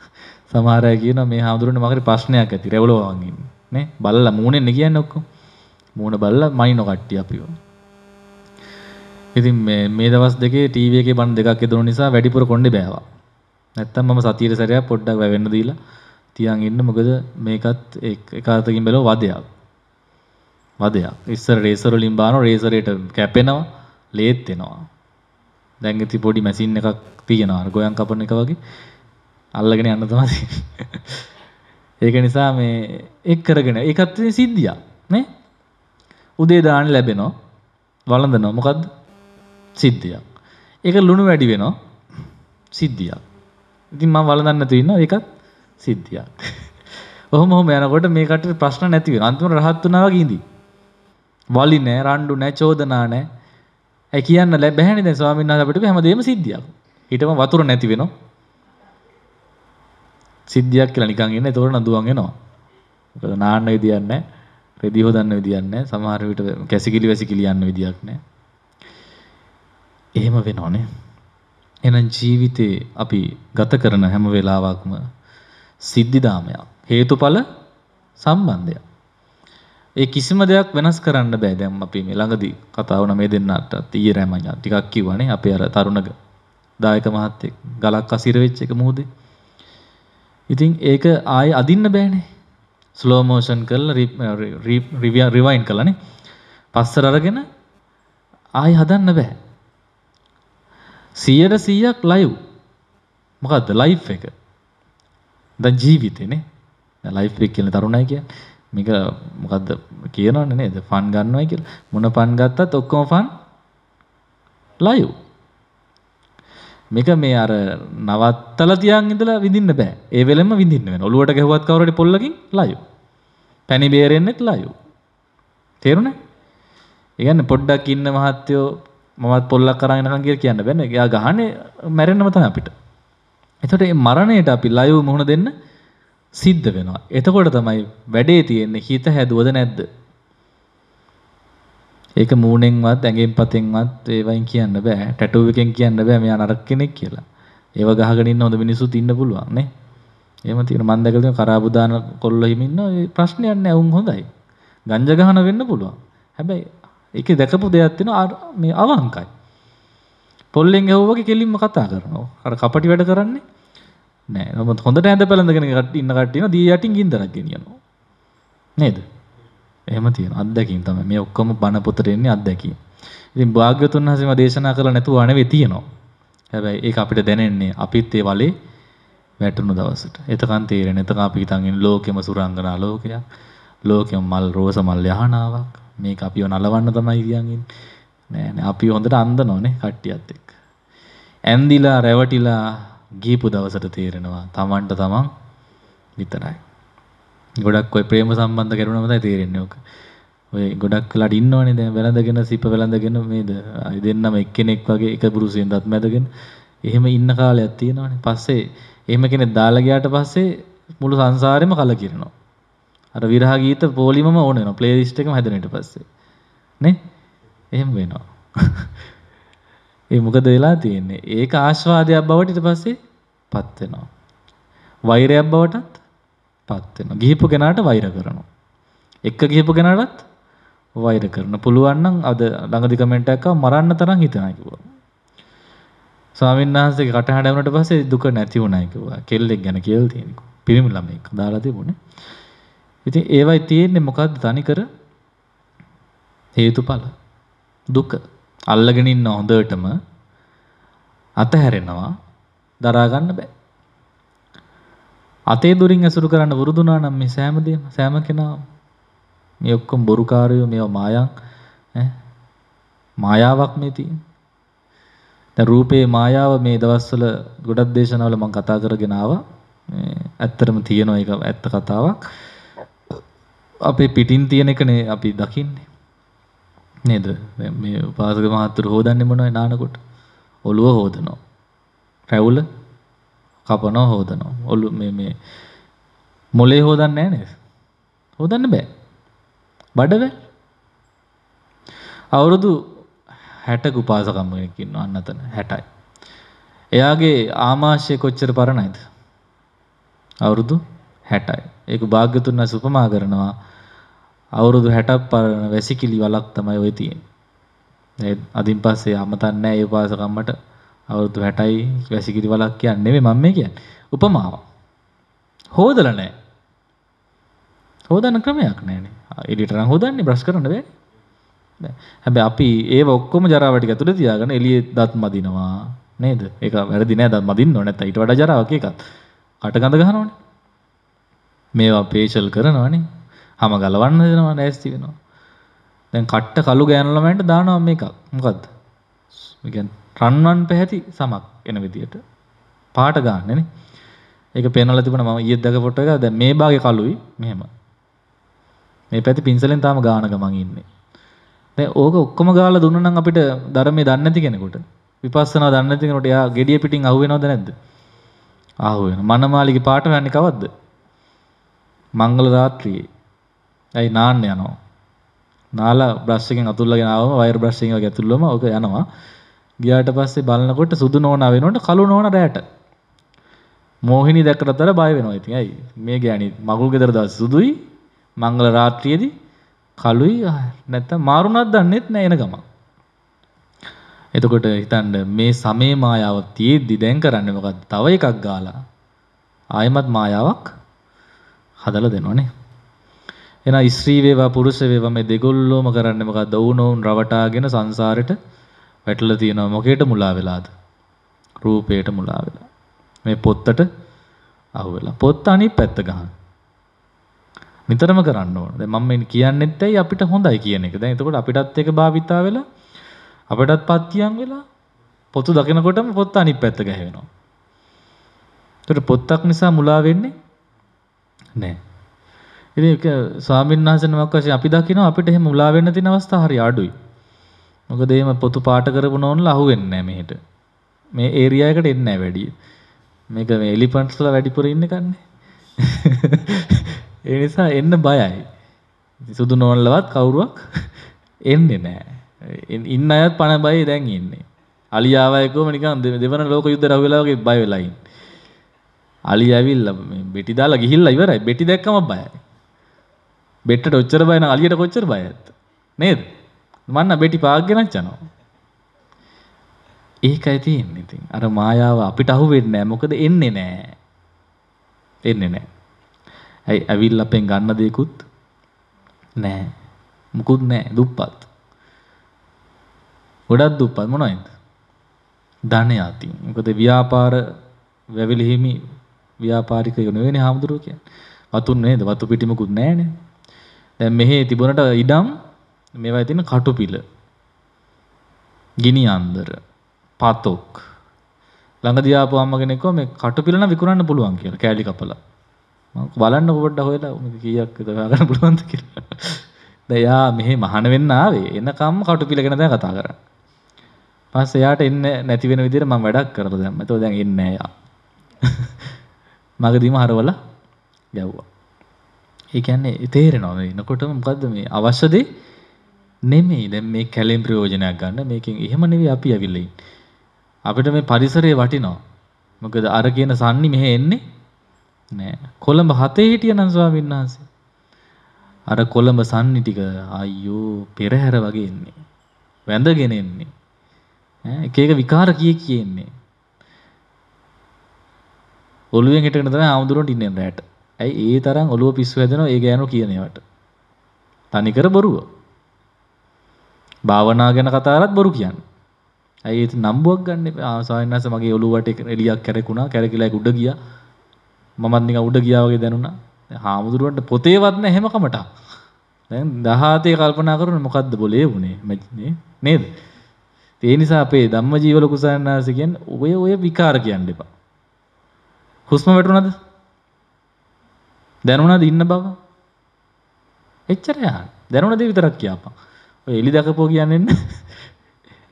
S1: සමහර අය කියනවා මේ හාමුදුරනේ මගරි ප්‍රශ්නයක් ඇති රැවුල වවන් ඉන්නේ. නේ? බලලා මූණෙන් කියන්නේ ඔක්කොම. මූණ බලලා මයින්ව කට්ටිය අපිව. ඉතින් මේ මේ දවස් දෙකේ ටීවී එකේ බන් දෙකක් යදුණු නිසා වැඩිපුර කොණ්ඩේ බෑවා. නැත්තම් මම සතියේ සැරයක් පොඩ්ඩක් වැවෙන්න දීලා තියන් ඉන්න මොකද මේකත් එකාතකින් බැලුවා වදයක්. වදයක්. ඉස්සර රේසර් වලින් බානවා රේසරේට කැපෙනවා, ලේත් වෙනවා. දැන් ඉති පොඩි මැෂින් එකක් තියෙනවා අර ගොයන් කපන එක වගේ. අල්ලගෙන යන්න තමයි. ඒක නිසා මේ එක් කරගෙන ඒකත් සිද්ධියක් නේ? උදේ දාන්න ලැබෙනවා. වළඳනවා. මොකද්ද? සිද්ධියක්. ඒක ලුණු වැඩි වෙනවා සිද්ධියක්. ඉතින් මම වළඳන්න නැතුව ඉන්නවා ඒකත් සිද්ධියක්. ඔහොම ඔහොම යනකොට මේ කටේ ප්‍රශ්න නැති වෙනවා. අන්තිමට රහත් වුණා වගේ ඉඳී. වලි නෑ, රණ්ඩු නෑ, චෝදනා නෑ. ඇයි කියන්න බැහැනේ දැන් ස්වාමීන් වහන්සේ අපිට හැමදේම සිද්ධියක්. ඊටම වතුර නැති වෙනවා. සිද්ධියක් කියලා නිකන් ඉන්න. ඒතකොට නඳුවන් එනවා. මොකද නාන්න විදියක් නැහැ. රෙදි හොදන්න විදියක් නැහැ. සමහර විට කැසිකිලි වැසිකිලි යන්න විදියක් නැහැ. එහෙම වෙනවනේ. එහෙනම් ජීවිතේ අපි ගත කරන හැම වෙලාවකම සිද්ධිදාමයක්. හේතුඵල සම්බන්ධයක්. ඒ කිසිම දෙයක් වෙනස් කරන්න බෑ. දැන් අපි මේ ළඟදී කතා වුණා මේ දෙන්නාටත් ඊයේ රෑ මම ටිකක් කිව්වනේ අපේ අර තරුණ දායක මහත්තයෙක් ගලක් අසිර වෙච්ච එක මොහොතේ. ඉතින් ඒක ආයේ අදින්න බෑනේ. ස්ලෝ මෝෂන් කරලා රිවයින් කරලානේ. පස්සර අරගෙන ආයේ හදන්න බෑ. සියයට සීයක් ලයිව් මොකක්ද ලයි් එක ද ජීවිතනේ ලයිෆ් එක කියන තරුණයි කිය මේක මොකක්ද කියනවන්න නේද ෆන් ගන්නවයි කියල මොන පන් ගත්තත් ඔක්කෝ ෆන් ලයිව් මේක මේ අර නවත්තල තියන් ඉඳලා විඳින්න බෑ ඒ වෙලෙම විඳින්න වෙන ඔලුවට ගැහුවත් කවරට පොල්ලකින් ලයිව් පැණි බේරෙන්නෙත් ලයිව් තේරුණේ ඒ කියන්නේ පොඩ්ඩක් ඉන්න මහත්තයෝ මමත් පොල්ලක් කරගෙනකම් කියලා කියන්න බෑනේ. එයා ගහන්නේ මැරෙන්නම තමයි අපිට. එතකොට මේ මරණයට අපි ලයව මුහුණ දෙන්න සිද්ධ වෙනවා. එතකොට තමයි වැඩේ තියෙන්නේ හිත හැදුවද නැද්ද? ඒක මූණෙන්වත් ඇඟෙන් පතෙන්වත් ඒවයින් කියන්න බෑ. ටැටූ එකෙන් කියන්න බෑ මෙයා නරක කෙනෙක් කියලා. ඒව ගහගෙන ඉන්න හොඳ මිනිස්සුත් ඉන්න පුළුවන් නේ. එහෙම තියෙන මන් දැකලා තියෙන කරාබු දාන කොල්ලෝ හිමින්න ඒ ප්‍රශ්නයක් නෑ උන් හොඳයි. ගංජා ගහන වෙන්න පුළුවන්. හැබැයි ඒකේ දැකපු දෙයක් තියෙනවා මේ අවංකයි. පොල්ලෙන් ඇහුවාගේ කෙලින්ම කතා කරනවා. අර කපටි වැඩ කරන්නේ නෑ. නමුත් හොඳට ඇඳ පැළඳගෙන ඉන්න කට්ටියන දී යටින් ගින්දරක් ගෙනියනවා. නේද? එහෙම තියෙන අත්දැකීම් තමයි. මේ ඔක්කොම බණ පොතේ ඉන්නේ අත්දැකීම්. ඉතින් භාග්‍යතුන් හසීම දේශනා කරලා නැතුව අනෙවෙ තියෙනවා. හැබැයි ඒක අපිට දැනෙන්නේ අපිත් ඒ වලේ වැටුණු දවසට. එතකන් තේරෙන. එතකන් අපි හිතන් ඉන්නේ ලෝකෙම සුරංගනා ලෝකයක්. ලෝකෙම මල් රෝස මල් යහනාවක්. මේක අපිව නලවන්න තමයි කියන්නේ. නෑ නෑ අපි හොඳට අන්දනෝනේ කට්ටියත් එක්ක. ඇන්දිලා රැවටිලා ගීපු දවසට තේරෙනවා තමන්ට තමන් විතරයි. ගොඩක් ඔය ප්‍රේම සම්බන්ධ කරුණම තමයි තේරෙන්නේ ඔක. ඔය ගොඩක් වෙලාට ඉන්නවනේ දැන් වැළඳගෙන සිප වැළඳගෙන මේද දෙන්නම එක්කෙනෙක් වගේ එක බුරුසෙන් දත් මැදගෙන එහෙම ඉන්න කාලයක් තියෙනවනේ. පස්සේ එහෙම කෙනෙක් දාලා ගියාට පස්සේ මුළු සංසාරෙම කලකිරෙනවා. අර විරහ ගීත පොලිමම ඕන වෙනවා ප්ලේලිස්ට් එකම හැදෙන ඊට පස්සේ නේ එහෙම වෙනවා ඒ මොකද වෙලා තියෙන්නේ ඒක ආස්වාදයක් බවට ඊට පස්සේ පත් වෙනවා වෛරයක් බවටත් පත් වෙනවා ගිහිපු කෙනාට වෛර කරනවා එක ගිහිපු කෙනාටත් වෛර කරන පුළුවන් නම් අද ළඟදි කමෙන්ට් එකක් මරන්න තරම් හිතනවා කිව්වා ස්වාමීන් වහන්සේගේ කටහඬ වුණාට පස්සේ දුක නැති වුණා කිව්වා කෙල්ලෙක් ගැන කියලා තියෙනවා පිරිමි ළමෙක් දාලා තිබුණේ ඉතින් ඒවයි තියෙන්නේ මොකද්ද තනිකර හේතුඵල දුක අල්ලගෙන ඉන්න හොඳටම අතහැරෙනවා දරා ගන්න බෑ. අතේ දුරින් ඇසුරු කරන්න වරුදුනා නම් මේ සෑම දෙයක්ම සෑම කෙනා මේ ඔක්කොම බොරුකාරයෝ මේව මායම් ඈ මායාවක් මේ තියෙන. දැන් රූපේ මායාව මේ දවස්වල ගොඩක් දේශනාවල මම කතා කරගෙන ආවා. ඇත්තටම තියෙනවා ඒක ඇත්ත කතාවක්. අපේ පිටින් තියෙන එකනේ අපි දකින්නේ. නේද? මේ උපාසක මහත්තුරු හොදන්නේ මොනවයි නානකොට? ඔළුව හොදනවා. රැවුල කපනවා හොදනවා. ඔළු මේ මේ මොලේ හොදන්නේ නැහැ නේද? හොදන්න බෑ. බඩ බෑ. අවුරුදු 60ක උපාසකම් කෙනෙක් ඉන්නවා අන්න අතන 60යි. එයාගේ ආමාශය කොච්චර පරණයිද? අවුරුදු 60යි. ඒක භාග්‍යතුන් අසුපමා කරනවා අවුරුදු 60ක් පරණ වැසිකිලි වලක් තමයි ওই තියෙන්නේ. අදින් පස්සේ අමතන්නේ නැහැ ඒ උපාසකම්මට අවුරුදු 60යි වැසිකිලි වලක් කියන්නේ නෙමෙයි මම මේ කියන්නේ. උපමාව. හොදලා නැහැ. හොදන ක්‍රමයක් නැහැනේ. එඩිටර් නම් හොදන්නේ බ්‍රෂ් කරන්න බෑනේ. බෑ. හැබැයි අපි ඒව ඔක්කොම ජරාව ටික ඇතුලේ තියාගෙන එළියේ දත් මදිනවා නේද? ඒක වැරදි නෑ දත් මදින්න ඕනේ නැත්නම් ඊට වඩා ජරාවක් ඒකත්. කට ගඳ ගන්නවනේ. මේවා පේෂල් කරනවනේ. හම ගලවන්න දෙනවා නැස්ති වෙනවා. දැන් කට්ට කළු ගෑනුලමට දානවා මේ එකක් මොකක්ද රන්වන් පැහැති සමක් එන විදියට පාට ගන්නන ඒක පෙනල තිබන ම ඒත් දක පොට එක ද මේ බාග කලුයි මෙහෙම මේ පැති පින්සලෙන් තාම ගාන ගමන් ඉන්නේ දැ ඕක ඔක්කොම ගාල දුන්නනම් අපිට ධරමේ දන්නති කෙනෙකුට විපස්සන දන්නතිකට යා ගෙඩිය පිටින් අහුවෙනවද නැද්ද ආහුවෙන මනමාලික පාට වැන්නේ කවද්ද මංගල රාත්‍රියයේ ඇයි නාන්න යනවා. නාලා බ්‍රෂ් එකෙන් අතුල්ලගෙන ආවම වයර් බ්‍රෂ් එකකින් වගේ අතුල්ලුවම ඕක යනවා. ගියාට පස්සේ බලනකොට සුදු නෝනා වෙනකොට කළු නෝනා රැට. මෝහිනී දැක්කට අර බය වෙනවා ඉතින්. ඇයි මේ ගෑණි මගුල් ගෙදර දවස් සුදුයි මංගල රාත්‍රියේදී කළුයි නැත්තම් මාරුණක් දන්නෙත් නෑ එන ගමන්. එතකොට හිතන්න මේ සමේ මායාව තියෙද්දි දැන් කරන්නේ මොකද්ද? තව එකක් ගාලා ආයෙමත් මායාවක් හදලා දෙනවනේ. එහෙනම් ස්ත්‍රී වේවා පුරුෂ වේවා මේ දෙගොල්ලෝම කරන්නේ මොකද්ද? ඌනෝන් රවටාගෙන සංසාරෙට වැටලා තියෙනවා. මොකේට මුලා වෙලාද? රූපේට මුලා වෙලා. මේ පොත්තට අහුවෙලා. පොත්ත අනිත් පැත්ත ගහන. නිතරම කරන්න ඕන. දැන් මම මේ කියන්නෙත් ඇයි අපිට හොඳයි කියන එක. දැන් එතකොට අපිටත් ඒක භාවිතා වෙලා අපිටත් පත්තියන් වෙලා පොතු දකිනකොටම පොත්ත අනිත් පැත්ත ගහවෙනවා. එතකොට පොත්තක් නිසා මුලා වෙන්නේ නැහැ. ඉතින් ඒක ස්වාමීන් වහන්සේනමක් වශයෙන් අපි දකිනවා අපිට එහෙම උලා වෙන්න තියෙන අවස්ථා හරි අඩුයි. මොකද එහෙම පොතු පාට කරපු නෝන්ලා අහුවෙන්නේ නැහැ මෙහෙට. මේ ඒරියා එකට එන්නේ නැහැ වැඩි. මේක මේ එලිෆන්ට්ස් වල වැඩිපුර ඉන්නේ කන්නේ. ඒ නිසා එන්න බයයි. සුදු නෝන්ලවත් කවුරුවක් එන්නේ නැහැ. ඉන්න අයත් පණ බයි දැන් ඉන්නේ. අලියාව එක්කම නිකන් දෙවන ලෝක යුද්ධ රහුවෙලා වගේ බය වෙලා ඉන්නේ. අලි ඇවිල්ලා බෙටි දාලා ගිහිල්ලා ඉවරයි. බෙටි දැක්කම බයයි. බෙට්ට ඔච්චර බයන අලියට කොච්චර බය ඇත්ත නේද මන්න බෙටි පාගගෙනක් යනවා ඒකයි තියෙන්නේ ඉතින් අර මායාව අපිට අහු වෙන්නේ නැහැ මොකද එන්නේ නැහැ එන්නේ නැහැ ඇයි ඇවිල්ලා අපෙන් ගන්න දෙයක්වත් නැහැ මුකුත් නැහැ දුප්පත් ගොඩක් දුප්පත් මොනවද ධනය අතින් මොකද ව්‍යාපාර වැවිලි හිමි ව්‍යාපාරිකයෝ නෙවෙයිනේ හාමුදුරුවෝ කියන්නේ වතුන් නේද වතු පිටිමකුත් නැහැනේ දැන් මෙහි තිබුණට ඉඩම් මේවා තියෙන කටුපිල. ගිනි අන්දර. පතොක්. ළඟදී ආපු අම්ම කෙනෙක් කිව්වා මේ කටුපිල නම් විකුණන්න පුළුවන් කියලා කෑලි කපලා. මම බලන්න පොඩ්ඩක් හොයලා මේක කීයක් දවා ගන්න පුළුවන්ද කියලා. දැන් යා මෙහි මහාන වෙන්න ආවේ. එනකම් කටුපිල ගැන දැන් කතා කරා. පස්සේ යාට එන්නේ නැති වෙන විදිහට මම වැඩක් කරලා දැම්මා. ඒතකොට දැන් එන්නේ නැහැ යා. මගදීම හරවලා ගැව්වා. ඒ කියන්නේ තේරෙනවා එනකොට මොකද්ද මේ අවශ්‍යදේ නෙමෙයි. දැන් මේ කැලෙන් ප්‍රයෝජනයක් ගන්න මේකෙන් එහෙම නෙවෙයි අපි ඇවිල්ලා ඉන්නේ. අපිට මේ පරිසරය වටිනවා. මොකද අර කියන සන්නි මෙහෙ එන්නේ නෑ. කොළඹ හතේ හිටියනම් ස්වාමීන් වහන්සේ. අර කොළඹ සන්නි ටික අයියෝ පෙරහැර වගේ එන්නේ. වැඳගෙන එන්නේ. එක එක විකාර කී කියන්නේ. ඔළුවෙන් හිටගෙන තමයි ආමුදුරන්ට ඉන්නේ රැට. ඇයි ඒ තරම් ඔළුව පිස්සු හැදෙනවා ඒ ගෑනු කියන ඒවට. තනිකර බොරුව. භාවනා ගැන කතා කරත් බොරු කියන්නේ. ඇයි ඒ නම්බුවක් ගන්න එපා. සායනස මගේ ඔළුවට එළියක් කැරකුණා. කැරකිලා උඩ ගියා. මමත් නිකන් උඩ ගියා වගේ දැනුණා. හාමුදුරුවන්ට පොතේවත් නැහැ හැම කමටා. දැන් 17 කල්පනා කරන මොකද්ද બોලේ වුනේ මේ නේද? ඒ නිසා අපේ ධම්මජීව ලොකු සායනස කියන්නේ ඔය ඔය විකාර කියන්න එපා. හුස්ම වැටුණාද? දැනුණාද ඉන්න බව? එච්චරයි අහන්නේ. දැනුණ දේ විතරක් කියපන්. ඔය එලි දකපෝ කියන්නේ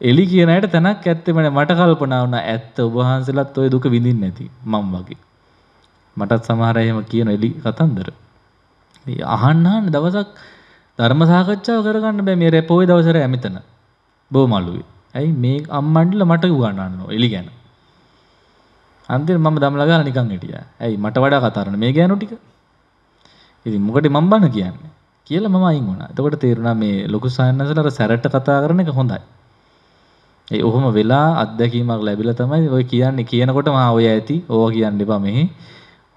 S1: එලි කියන අයට තැනක් ඇත්තෙම නෑ. මට කල්පනා වුණා ඇත්ත ඔබ වහන්සේලාත් ওই දුක විඳින්නේ නැති මම වගේ. මටත් සමහර අය එහෙම කියන එලි කතන්දර. මේ අහන්න අහන්න දවසක් ධර්ම සාකච්ඡාව කරගන්න බෑ මේ රෙපෝයි දවසරය මෙතන. බොමලුවේ. ඇයි මේ අම්මන්ඩල මට උගන්වන්න එලි ගැන. අන්තිමට මම දම්ලා ගාලා නිකන් හිටියා. ඇයි මට වඩා කතා කරන මේ ගෑනු ටික. ඉතින් මොකටද මම බන කියන්නේ කියලා මම අයින් වුණා. එතකොට තේරුණා මේ ලොකු සයන්නසල අර සැරට කතා කරන එක හොඳයි. ඒ ඔහොම වෙලා අත්දැකීමක් ලැබිලා තමයි ඔය කියන්නේ කියනකොට මා ඔය ඇති ඕවා කියන්න එපා මෙහි.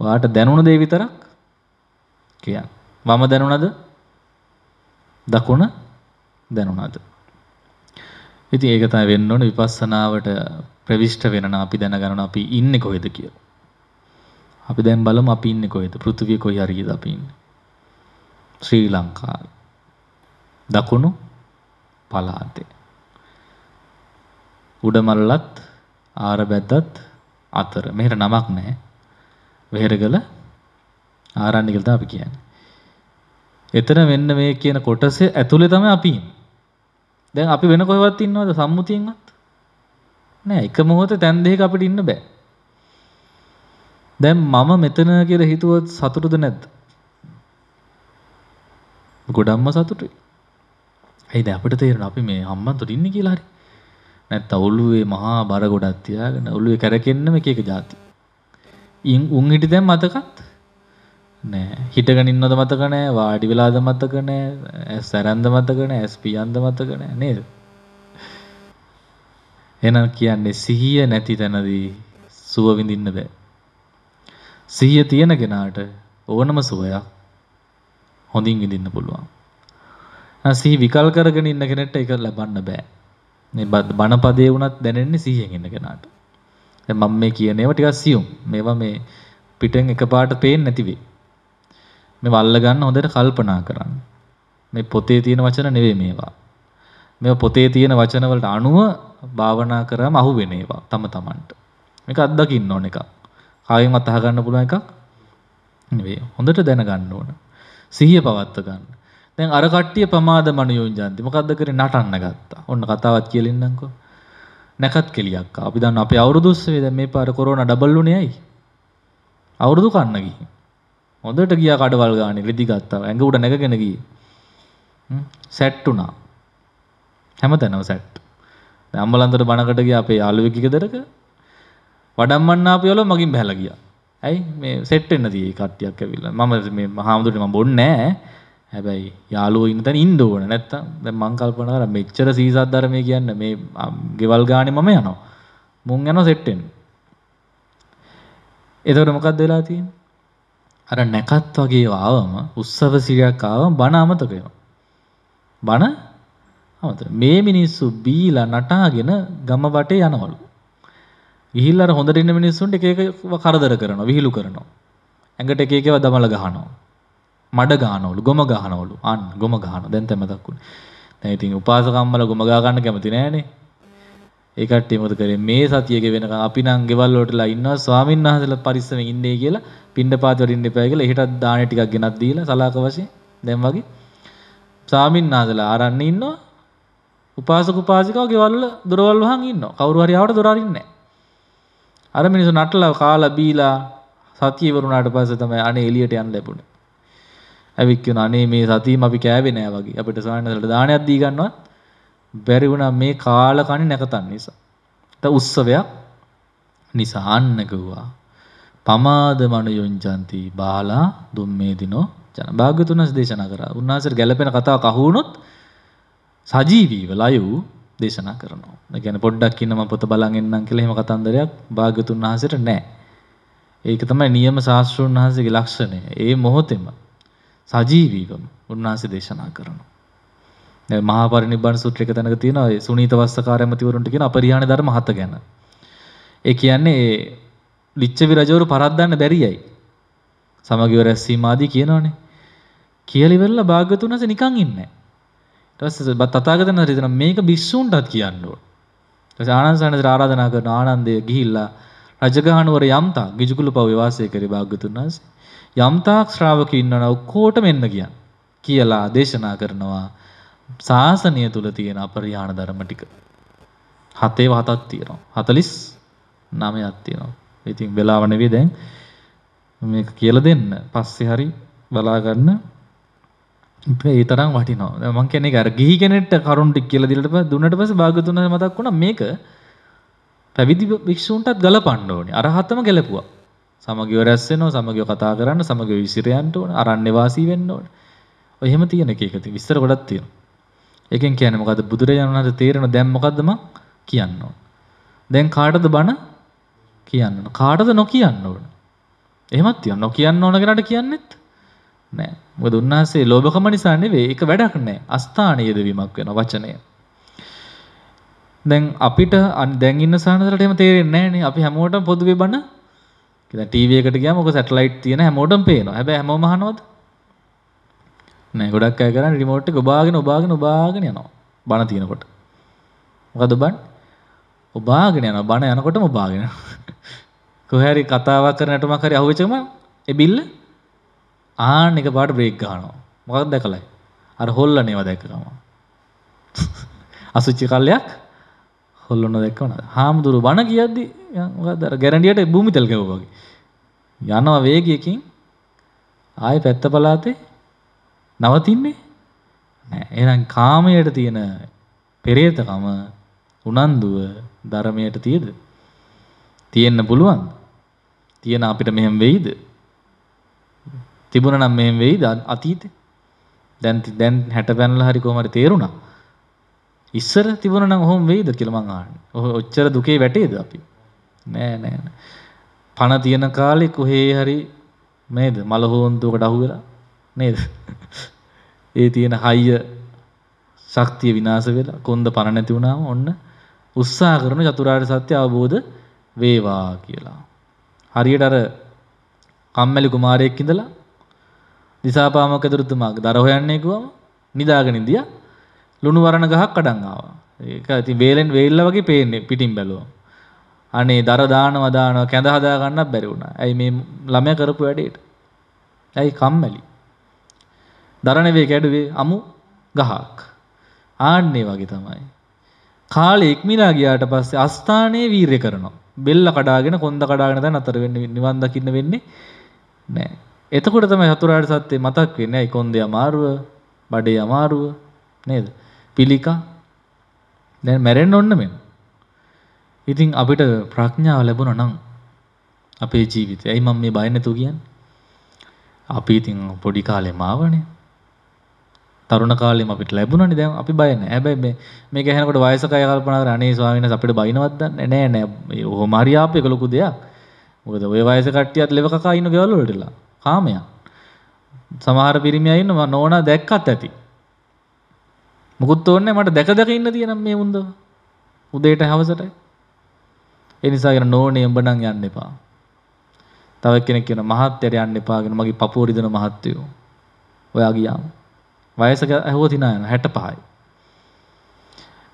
S1: ඔයාට දැනුණ දේ විතරක් කියන්න. මම දැනුණද? දකුණ දැනුණාද? ඉතින් ඒක තමයි වෙන්න ඕනේ විපස්සනාවට ප්‍රවිෂ්ඨ වෙනවා අපි දැනගන්න අපි ඉන්නේ කොහෙද කියලා. අපි දැන් බලමු අපි ඉන්නේ කොහෙද? පෘථිවිය කොයි හරියද අපි ඉන්නේ? ශ්‍රී ලංකාවේ. දකුණු පළාතේ. උඩමල්ලත් ආරබැද්දත් අතර. මෙහෙට නමක් නැහැ. වෙහෙරගල ආරණ්‍ය කියලා අපි කියන්නේ. එතන මෙන්න මේ කියන කොටසේ ඇතුලේ තමයි අපි ඉන්නේ. දැන් අපි වෙන කොහෙවත් ඉන්නවද සම්මුතියෙන්වත්? නෑ එක මොහොතේ තැන් දෙකක අපිට ඉන්න බෑ. දැන් මම මෙතන කියලා හිතුවොත් සතුටුද නැද්ද? ගොඩක්ම සතුටුයි. ඇයි දැන් අපිට තේරෙන අපි මේ හම්බන්තොට ඉන්නේ කියලා හරි. නැත්තම් ඔළුවේ මහා බර ගොඩක් තියාගෙන ඔළුවේ කැරකෙන්නම එක එක જાති. ඉන් උන් හිටි දැන් මතකත් නෑ. හිටගෙන ඉන්නවද මතක නෑ. වාඩි වෙලාද මතක නෑ. ඇස් සැරන්ද මතක නෑ. ඇස් පියන්ද මතක නෑ නේද? එහෙනම් කියන්නේ සිහිය නැති තැනදී සුව විඳින්න බෑ. සීය තියෙන කෙනාට ඕනම සුවයක් හොඳින් විඳින්න පුළුවන්. සිහි විකල් කරගෙන ඉන්න කෙනෙක්ට ඒක ලබන්න බෑ. මේ බණපදේ වුණත් දැනෙන්නේ සිහියෙන් ඉන්න කෙනාට. දැන් මම මේ කියන ඒවා ටිකක් සියුම්. මේවා මේ පිටෙන් එකපාරට පේන්නේ නැති වෙයි. මේවා අල්ල ගන්න හොඳට කල්පනා කරන්න. මේ පොතේ තියෙන වචන නෙවෙයි මේවා. මේවා පොතේ තියෙන වචන වලට අනුව භාවනා කරාම අහුවෙන ඒවා තම තමන්ට. මේක අත්දකින්න ඕන එකක්. ආයෙම අතහ ගන්න පුළුවන් එකක් නෙවෙයි. හොඳට දැනගන්න ඕන. සිහිය පවත්ව ගන්න. දැන් අර කට්ටිය ප්‍රමාද මනියෝන්ජන්ති. මොකද්ද කරේ නටන්න ගත්තා. ඔන්න කතාවත් කියලින්නම්කෝ. නැකත් කෙලියක් ආවා. අපි දන්න අපේ අවුරුදු ඔස්සේ දැන් මේ පාර කොරෝනා ඩබල් උනේ ඇයි? අවුරුදු කන්න ගිහින්. හොඳට ගියා කඩවල් ගානේ ලෙඩි ගත්තා. ඇඟ උඩ නැගගෙන ගියේ. සැට් වුණා. හැමතැනම සැට්. දැන් අම්බලන්තර බණකට ගියා අපේ යාළුවෙක් ගෙදරක වඩම්මන්නාපියවල මගින් බැහැලා ගියා. ඇයි මේ සෙට් වෙන්න තියෙයි කට්ටියක් ඇවිල්ලා. මම මේ මහාමුදුරනේ මම බොන්නේ නැහැ. හැබැයි යාළුවෝ ඉන්න තැන ඉන්න ඕන නැත්තම් දැන් මං කල්පනා කරා මෙච්චර සීසත් ධර්මයේ කියන්නේ මේ ගෙවල් ගානේ මම යනවා. මුන් යනවා සෙට් වෙන්න. එතකොට මොකද්ද වෙලා තියෙන්නේ? අර නැකත් වගේ ආවම උත්සව සිරියක් ආවම බණ අමතක වෙනවා. බණ අමතක. මේ මිනිස්සු බීලා නටාගෙන ගම වටේ යනවලු. ගිහිල්ලා අර හොඳට ඉන්න මිනිස්සුන්ට එක එකව කරදර කරනවා, විහිළු කරනවා. ඇඟට එක එකව දමල ගහනවා. මඩ ගහනවලු, ගොම ගහනවලු. අන්න ගොම ගහනවා. දැන් තමයි මතක් වුනේ. දැන් ඉතින් උපාසකම්මල ගොම ගහ ගන්න කැමති නෑනේ. ඒ කට්ටිය මොකද කරේ මේ සතියේ ගෙවෙනකම් අපි නම් ගෙවල් වලටලා ඉන්නවා ස්වාමීන් වහන්සේලා පරිස්සමෙන් ඉන්නේ කියලා පින්ඩපාත වලින් ඉන්න එපා කියලා එහෙටත් දාණේ ටිකක් ගෙනත් දීලා සලාක වශයෙන් දැන් වගේ ස්වාමීන් වහන්සේලා ආරන්නේ ඉන්නවා උපාසක උපාසිකාව ගෙවල් වල දොරවල් වහන් ඉන්නවා කවුරු හරි ආවට දොර අරින්නේ නැහැ අර මිනිස්සු නටලා කාලා බීලා සතිය වරුණාට පස්සේ තමයි අනේ එළියට යන්න ලැබුණේ. ඇවිත් කියන අනේ මේ සතියම අපි කෑවේ නෑ වගේ. අපිට සාමාන්‍යයෙන් දානයක් දී ගන්නවත් බැරි වුණා මේ කාල කණි නැකතන් නිසා. ත උත්සවයක් නිසා අන්න ගුවා. පමාද මනුයොංජන්ති බාලා දුම්මේ දිනෝ ජන භාග්‍යතුන්ස් දේශනා කරා. උන්වහන්සේට ගැළපෙන කතාවක් අහු වුණොත් සජීවීව ලයවූ දේශනා කරනවා. ඒ කියන්නේ පොඩ්ඩක් ඉන්න මම පොත බලන් එන්නම් කියලා එහෙම කතන්දරයක් භාග්‍යතුන් වහන්සේට නැහැ. ඒක තමයි නියම ශාස්ත්‍රුන් වහන්සේගේ ලක්ෂණය. ඒ මොහොතේම සජීවීවම උන්වහන්සේ දේශනා කරනවා. දැන් මහා පරිනිබ්බාන සූත්‍රය එක තැනක තියෙනවා ඒ සුනීත වස්සකාරයමතිවරුන්ට කියන අපරිහාණ්‍ය ධර්ම හත ගැන. ඒ කියන්නේ ලිච්ඡවි රජවරු පරද්දන්න බැරියයි. සමගිව රැස්වීම ආදී කියනවනේ. කියලා ඉවරලා භාග්‍යතුන් වහන්සේ නිකන් ඉන්නේ නැහැ. ඊට තථාගතයන් වහන්සේ දෙන මේක භික්ෂූන්ටත් කියන්න ඕන. ඊට ආනන්දසනතර ආරාධනා කරන ආනන්දය ගිහිල්ලා රජගහනුවර යම්තා ගිජුකුලපව්වේ වාසය කරේ භාග්‍යතුන් වහන්සේ. යම්තාක් ශ්‍රාවකයෝ ඉන්නවා ඔක්කොටම එන්න කියන්න. කියලා දේශනා කරනවා ශාසනය තුල තියෙන අපරිහාණ ධර්ම ටික. හතේ හතක් තියෙනවා. 49ක් තියෙනවා. ඉතින් වෙලාව නෙවෙයි දැන් මේක කියලා දෙන්න. පස්සේ හරි බලා ගන්න. ඒ තරම් වටිනවා මං කියන්නේ අර ගිහි කෙනෙක්ට කරුණුටි කියලා දීලා පස්සේ දුන්නට පස්සේ භාග්‍යතුන් මතක් වුණා මේක පැවිදි භික්ෂූන්ටත් ගලපන්න ඕනේ අරහතම ගැලපුවා සමගියෝ රැස් වෙනවා සමගියෝ කතා කරන්න සමගියෝ විසිර යන්න ඕනේ අරණ්‍ය වාසී වෙන්න ඕනේ ඔය එහෙම තියෙන එක එක විස්තර ගොඩක් තියෙනවා එකෙන් කියන්නේ මොකද්ද බුදුරජාණන් වහන්සේ තේරෙන දැන් මොකද්ද මං කියන්න ඕන දැන් කාටද බණ කියන්න ඕන කාටද නොකියන්න ඕන එහෙමත් තියෙනවා නොකියන්න ඕන කෙනාට කියන්නෙත් නෑ. මොකද උන්වහන්සේ ලෝභකම නිසා නෙවෙයි ඒක වැඩක් නෑ. අස්ථානීය දවීමක් වෙන වචනය. දැන් අපිට දැන් ඉන්න සාහනතරට එහෙම තේරෙන්නේ නෑනේ. අපි හැමෝටම පොදුවේ බණ කියලා ටීවී එකට ගියාම ඔක සැටලයිට් තියෙන හැමෝටම පේනවා. හැබැයි හැමෝම අහනවද? නෑ ගොඩක් අය කරන්නේ රිමෝට් එක ඔබාගෙන ඔබාගෙන ඔබාගෙන යනවා. බණ තියෙනකොට. මොකද බන්? ඔබාගෙන යනවා. බණ යනකොටම ඔබාගෙන. කොහේ හරි කතාවක් කරන නටුමක් හරි අහුවෙච්ච ගමන් ඒ බිල්ල ආන්න එක පාට බ්‍රේක් ගහනවා. මොකක්ද දැකලයි? අර හොල්ලන ඒවා දැක්ක ගම. අසුචි කල්ලයක් හොල්ලන දැක්කම නේද? හාමුදුරු බණ කියද්දි මොකද්ද අර ගැරන්ඩියට භූමිතල් ගැවුවා වගේ. යනවා වේගයකින් ආයේ පැත්ත පළාතේ නවතින්නේ නෑ. එහෙනම් කාමයට තියෙන පෙරේතකම උනන්දුව ධර්මයට තියද? තියෙන්න පුළුවන්. තියෙන අපිට මෙහෙම වෙයිද? තිබුණා නම් මෙහෙම වෙයිද අතීතේ? දැන් දැන් 60 පැනලා හරි කොහොම හරි තේරුණා. ඉස්සර තිබුණා නම් ඔහොම වෙයිද කියලා මං අහන්නේ. ඔච්චර දුකේ වැටේද අපි? නෑ නෑ නෑ. පණ තියෙන කාලේ කොහේ හරි නේද මල හෝන්තුවකට අහු වෙලා නේද? ඒ තියෙන හයිය ශක්තිය විනාශ වෙලා කොන්ද පණ නැති වුණාම ඔන්න උත්සාහ කරන චතුරාර්ය සත්‍ය අවබෝධ වේවා කියලා. හරියට අර කම්මැලි කුමාරයෙක් ඉඳලා දිසාපාමොක් ඇතුළතුමාගේ දර හොයන්නේ කිව්වම නිදාගෙන ඉඳියා. ලුණු වරණ ගහක් අඩන් ආවා. ඒක ඉතින් වේලෙන් වේල්ලා වගේ පේන්නේ පිටින් බැලුවම. අනේ දර දානවා දානවා කැඳ හදා ගන්නත් බැරි වුණා. ඇයි මේ ළමයා කරපු වැඩේට? ඇයි කම්මැලි? දර නෙවෙයි කැඩුවේ අමු ගහක්. ආන්නේ වගේ තමයි. කාලේ ඉක්මලා ගියාට පස්සේ අස්ථානයේ වීරය කරනවා. බෙල්ල කඩාගෙන කොන්ද කඩාගෙන දැන් අතර වෙන්නේ නිවන් දකින්න වෙන්නේ නැහැ. එතකොට තමයි හතුරාට සත්‍ය මතක් වෙන්නේ. ඇයි කොන්දේ අමාරුව, බඩේ අමාරුව නේද? පිළිකා. දැන් මැරෙන්න ඕන මෙන්න. ඉතින් අපිට ප්‍රඥාව ලැබුණා නම් අපේ ජීවිතේ. ඇයි මම මේ බය නැතුව කියන්නේ? අපි ඉතින් පොඩි කාලේ මාවනේ. තරුණ කාලේම අපිට ලැබුණනේ දැන් අපි බය නැහැ. හැබැයි මේ මේක ඇහෙනකොට වයසක අය කල්පනා කරා අනේ ස්වාමීන් වහන්සේ අපිට බයිනවත් දන්නේ නෑ නෑ. ඔහොම හරි ආපේක ලොකු දෙයක්. මොකද ওই වයස කට්ටියත් ලෙව කකා ඉන්න ගෙවල් වලටලා. කාමයන්. සමහර පිරිමි අය ඉන්නවා නෝනා දැක්කත් ඇති. මොකුත් ඕනේ මට දැක දැක ඉන්න තියෙනම් මේ මුන්දව. උදේට හවසට. ඒ නිසා කියන නෝනේ උඹ නම් යන්න එපා. තව කෙනෙක් කියන මහත්යට යන්න එපා කියන මගේ පපුව රිදෙන මහත්යෝ. ඔයා ගියාම. වයස ඇහුවොත් hina යනවා 65යි.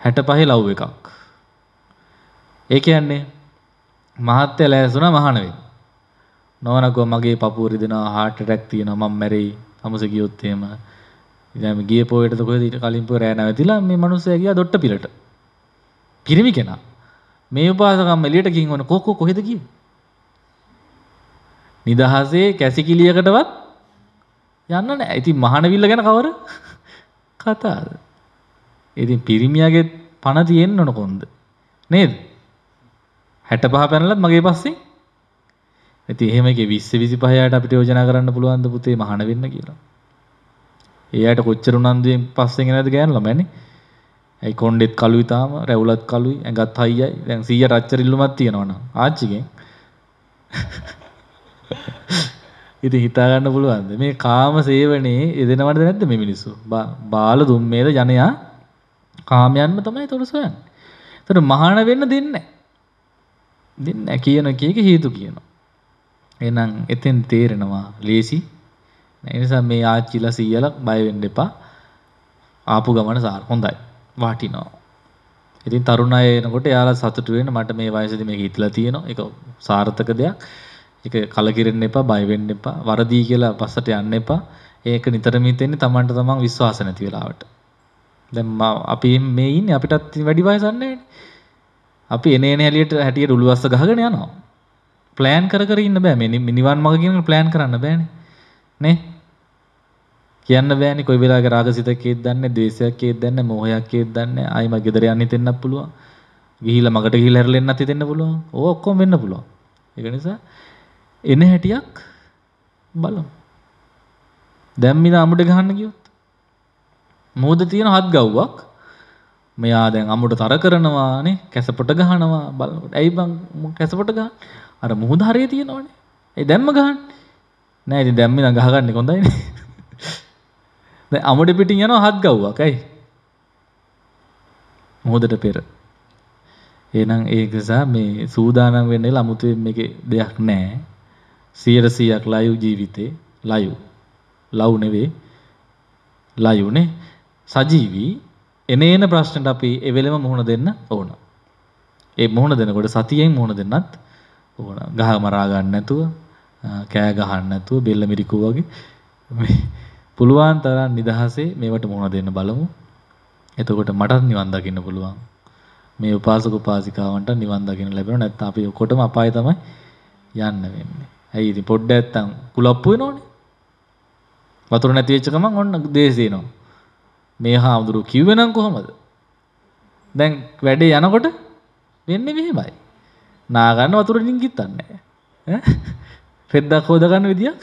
S1: 65 ලව් එකක්. ඒ කියන්නේ මහත්ය ලෑස්තුණා මහාන වෙන්න. නොවනකෝ මගේ පපුව රිදෙනවා heart attack තියෙනවා මම මැරෙයි අමුස ගියොත් එහෙම ඉතින් ගිය පොයටද කොහෙද ඊට කලින් පොය රෑ නැවතිලා මේ මිනිස්සයා ගියා දොට්ට පිළට පිරිමි කෙනා මේ උපාසකම් එළියට ගිහින් වුණ කොකෝ කොහෙද ගියේ නිදහසේ කැසිකිලියකටවත් යන්න නැහැ ඉතින් මහානවිල්ල ගැන කවර කතාද ඉතින් පිරිමියාගේ පණ තියෙන්න ඕන කොන්ද නේද 65 පැනලත් මගේ පස්සේ ඉතින් එහෙම එකේ 20 25ට අපිට යෝජනා කරන්න පුළුවන් ද පුතේ මහාන වෙන්න කියලා. ඒ අයට කොච්චර උනන්දුවෙන් පස්සෙන් එනවද ගෑන ළමයිනේ. ඇයි කොණ්ඩෙත් කළුයි තාම, රැවුලත් කළුයි, ඇඟත් හයියයි. දැන් 100ට අච්චර ඉල්ලුමක් තියෙනවනම් ආච්චිගෙන්. ඉතින් හිතා ගන්න පුළුවන්ද මේ කාම සේවනයේ යෙදෙනවද නැද්ද මේ මිනිස්සු? බාල දුම්මේද ජනයා කාමයන්ම තමයි ඒතකොට සොයන්නේ. ඒතකොට මහාන වෙන්න දෙන්නේ නැහැ. දෙන්නේ කියන කීක හේතු කියනවා. එහෙනම් එතෙන් තේරෙනවා ලේසි. ඒ නිසා මේ ආච්චිලා සීයලා බය වෙන්න එපා. ආපු ගමන සාර හොඳයි. වටිනවා. ඉතින් තරුණ අය එනකොට එයාලා සතුටු වෙන්න මට මේ වයසේදී මේක හිතලා තියෙනවා. ඒක සාර්ථක දෙයක්. ඒක කලකිරෙන්න එපා, බය වෙන්න එපා. වරදී කියලා පස්සට යන්න එපා. ඒක නිතරම හිතෙන්නේ Tamanට Taman විශ්වාස නැති වෙලාවට. දැන් අපි මේ ඉන්නේ අපිටත් වැඩි වයසක් නැහැනේ. අපි එනේ එනේ හැලියට හැටියට උළුවස්ස ගහගෙන යනවා. ප්ලෑන් කර කර ඉන්න බෑ මේ නිවන් මඟ කියන ප්ලෑන් කරන්න බෑනේ. නේ? කියන්න බෑනේ කොයි වෙලාවක රාගසිතකේද දන්නේ, ද්වේෂයකේද දන්නේ, මෝහයකේද දන්නේ, ආයි මගේ ගෙදර යන්න හිතෙන්නත් පුළුවන්. ගිහිල්ලා මගට ගිහිල්ලා හැරෙන්නත් හිතෙන්න පුළුවන්. ඕක ඔක්කොම වෙන්න පුළුවන්. ඒක නිසා එන හැටියක් බලමු. දැන් මිනා අමුඩ ගහන්න ගියොත් මොහොත තියෙන හත් ගව්වක් මෙයා දැන් අමුඩ තර කරනවා නේ කැසපොට ගහනවා බලනකොට ඇයි බං කැසපොට ගහන්නේ අර මුහුද හරේ තියෙනවනේ. ඒ දැම්ම ගහන්න. නෑ ඉතින් දැම්ම නම් ගහගන්න කොඳයිනේ. දැන් අමුඩ පිටින් යනවා හත් ගව්වක් ඇයි? මුහුදට පෙර. එහෙනම් ඒක නිසා මේ සූදානම් වෙන්නේ ලමුතුවේ මේකේ දෙයක් නෑ. 100ක් ලයිව් ජීවිතේ ලයිව්. ලව් නෙවෙයි. ලයිව්නේ. සජීවී එනේන ප්‍රශ්නට අපි එවෙලෙම මුහුණ දෙන්න ඕන. ඒ මුහුණ දෙනකොට සතියෙන් මුහුණ දෙන්නත් ඕන. ගහ මරා ගන්න නැතුව, කෑ ගහන්න නැතුව බෙල්ල මිරිකු වගේ මේ පුළුවන් තරම් නිදහසේ මේවට මුහුණ දෙන්න බලමු. එතකොට මටත් නිවන් දකින්න පුළුවන්. මේ උපාසක උපාසිකාවන්ට නිවන් දකින්න ලැබෙනවා. නැත්නම් අපි ඔකොටම අපාය තමයි යන්න වෙන්නේ. ඇයි ඉතින් පොඩ්ඩක් නැත්තම් කුලප්පු වෙනෝනේ. වතුර නැති වෙච්ච ගමන් ඔන්න දේශ දෙනවා. මේ හාමුදුරුවෝ කිව්වේ නම් කොහමද? දැන් වැඩේ යනකොට වෙන්නේ මෙහෙමයි. නාගන්න වතුරනින් ගිත්තන්නේ පෙද්දක් හෝදගන්න විදික්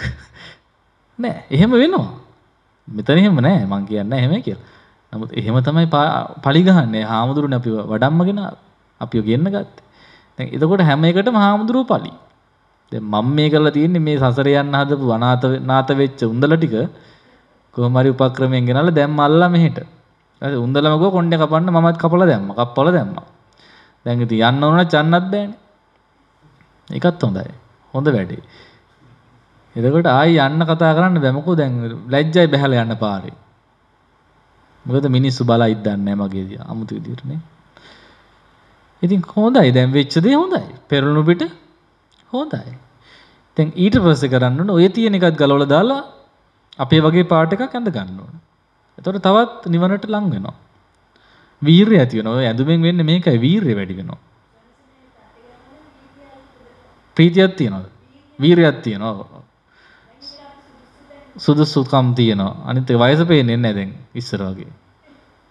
S1: නෑ එහෙම වෙනවා මෙතන එහෙම නෑ මං කියන්න එහෙම කියල නමුත් එහෙම තමයි පලිගහන්නේ හාමුදුරුවන අපි වඩම්මගෙන අපි ගන්න ගත්ත එතකොට හැම එකට හාමුදුරුව පලි මං මේ කරලා තියන්නේ මේ සසරයන්න හදපු වනාත නාත වෙච්ච උඳල ටික කොහමරි උපක්‍රමයෙන් ගෙනල දැම්ම අල්ලා මෙහෙට උන්දලමකෝ කොණ්ඩ කපන්න මමත් කපල දැම්ම කප්පල දැම්ම දැන් ඉතින් යන්න ඕන චන්නත් බෑනේ ඒකත් හොඳයි. හොඳ වැඩේ. එතකොට ආයි යන්න කතා කරන්න බෑ මොකෝ දැන් ලැජ්ජයි බහැලා යන්න පාරේ. මොකද මිනිස්සු බලයිද දන්නේ මගේ අමුතු විදියට නේ. ඉතින් හොඳයි දැන් වෙච්ච දේ හොඳයි. පෙරළුණු පිට හොඳයි. දැන් ඊට පස්සේ කරන්න ඕන ඔය තියෙන එකත් ගලවලා දාලා අපේ වගේ පාට එකක් ඇඳ ගන්න ඕන. එතකොට තවත් නිවනට ලං වෙනවා. වීරිය ඇති වෙනවා. ඇඳුමෙන් වෙන්නේ මේකයි වීරිය වැඩි වෙනවා. ප්‍රීතියක් තියෙනවද? වීරයක් තියෙනවා. සුදුසුකම් තියෙනවා. අනිත් ඒ වයස පේන්නේ නැහැ දැන් ඉස්සර වගේ.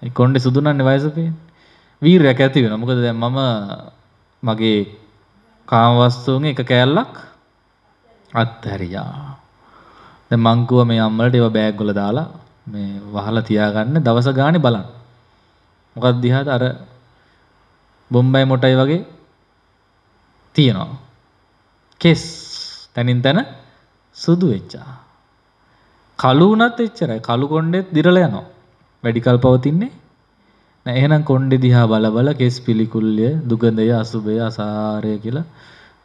S1: ඒ කොණ්ඩේ සුදු නැන්නේ වයස පේන්නේ. වීරයක් ඇති වෙනවා. මොකද දැන් මම මගේ කාම වස්තුන් එක කෑල්ලක් අත්හැරියා. දැන් මං ගුව මේ අම්මලට ඒව බෑග් වල දාලා මේ වහලා තියාගන්න දවස ගානේ බලන්න. මොකක්ද දිහාට අර බොම්බයි මොටයි වගේ තියෙනවා. කෙස් තනින් තන සුදු වෙච්චා. කළු වුණත් එච්චරයි. කළු කොණ්ඩෙත් දිරලා යනවා. වැඩිකල් පවතින්නේ නෑ. එහෙනම් කොණ්ඩෙ දිහා බල බල කෙස් පිළිකුල්ය, දුගඳය, අසුබය, අසාරය කියලා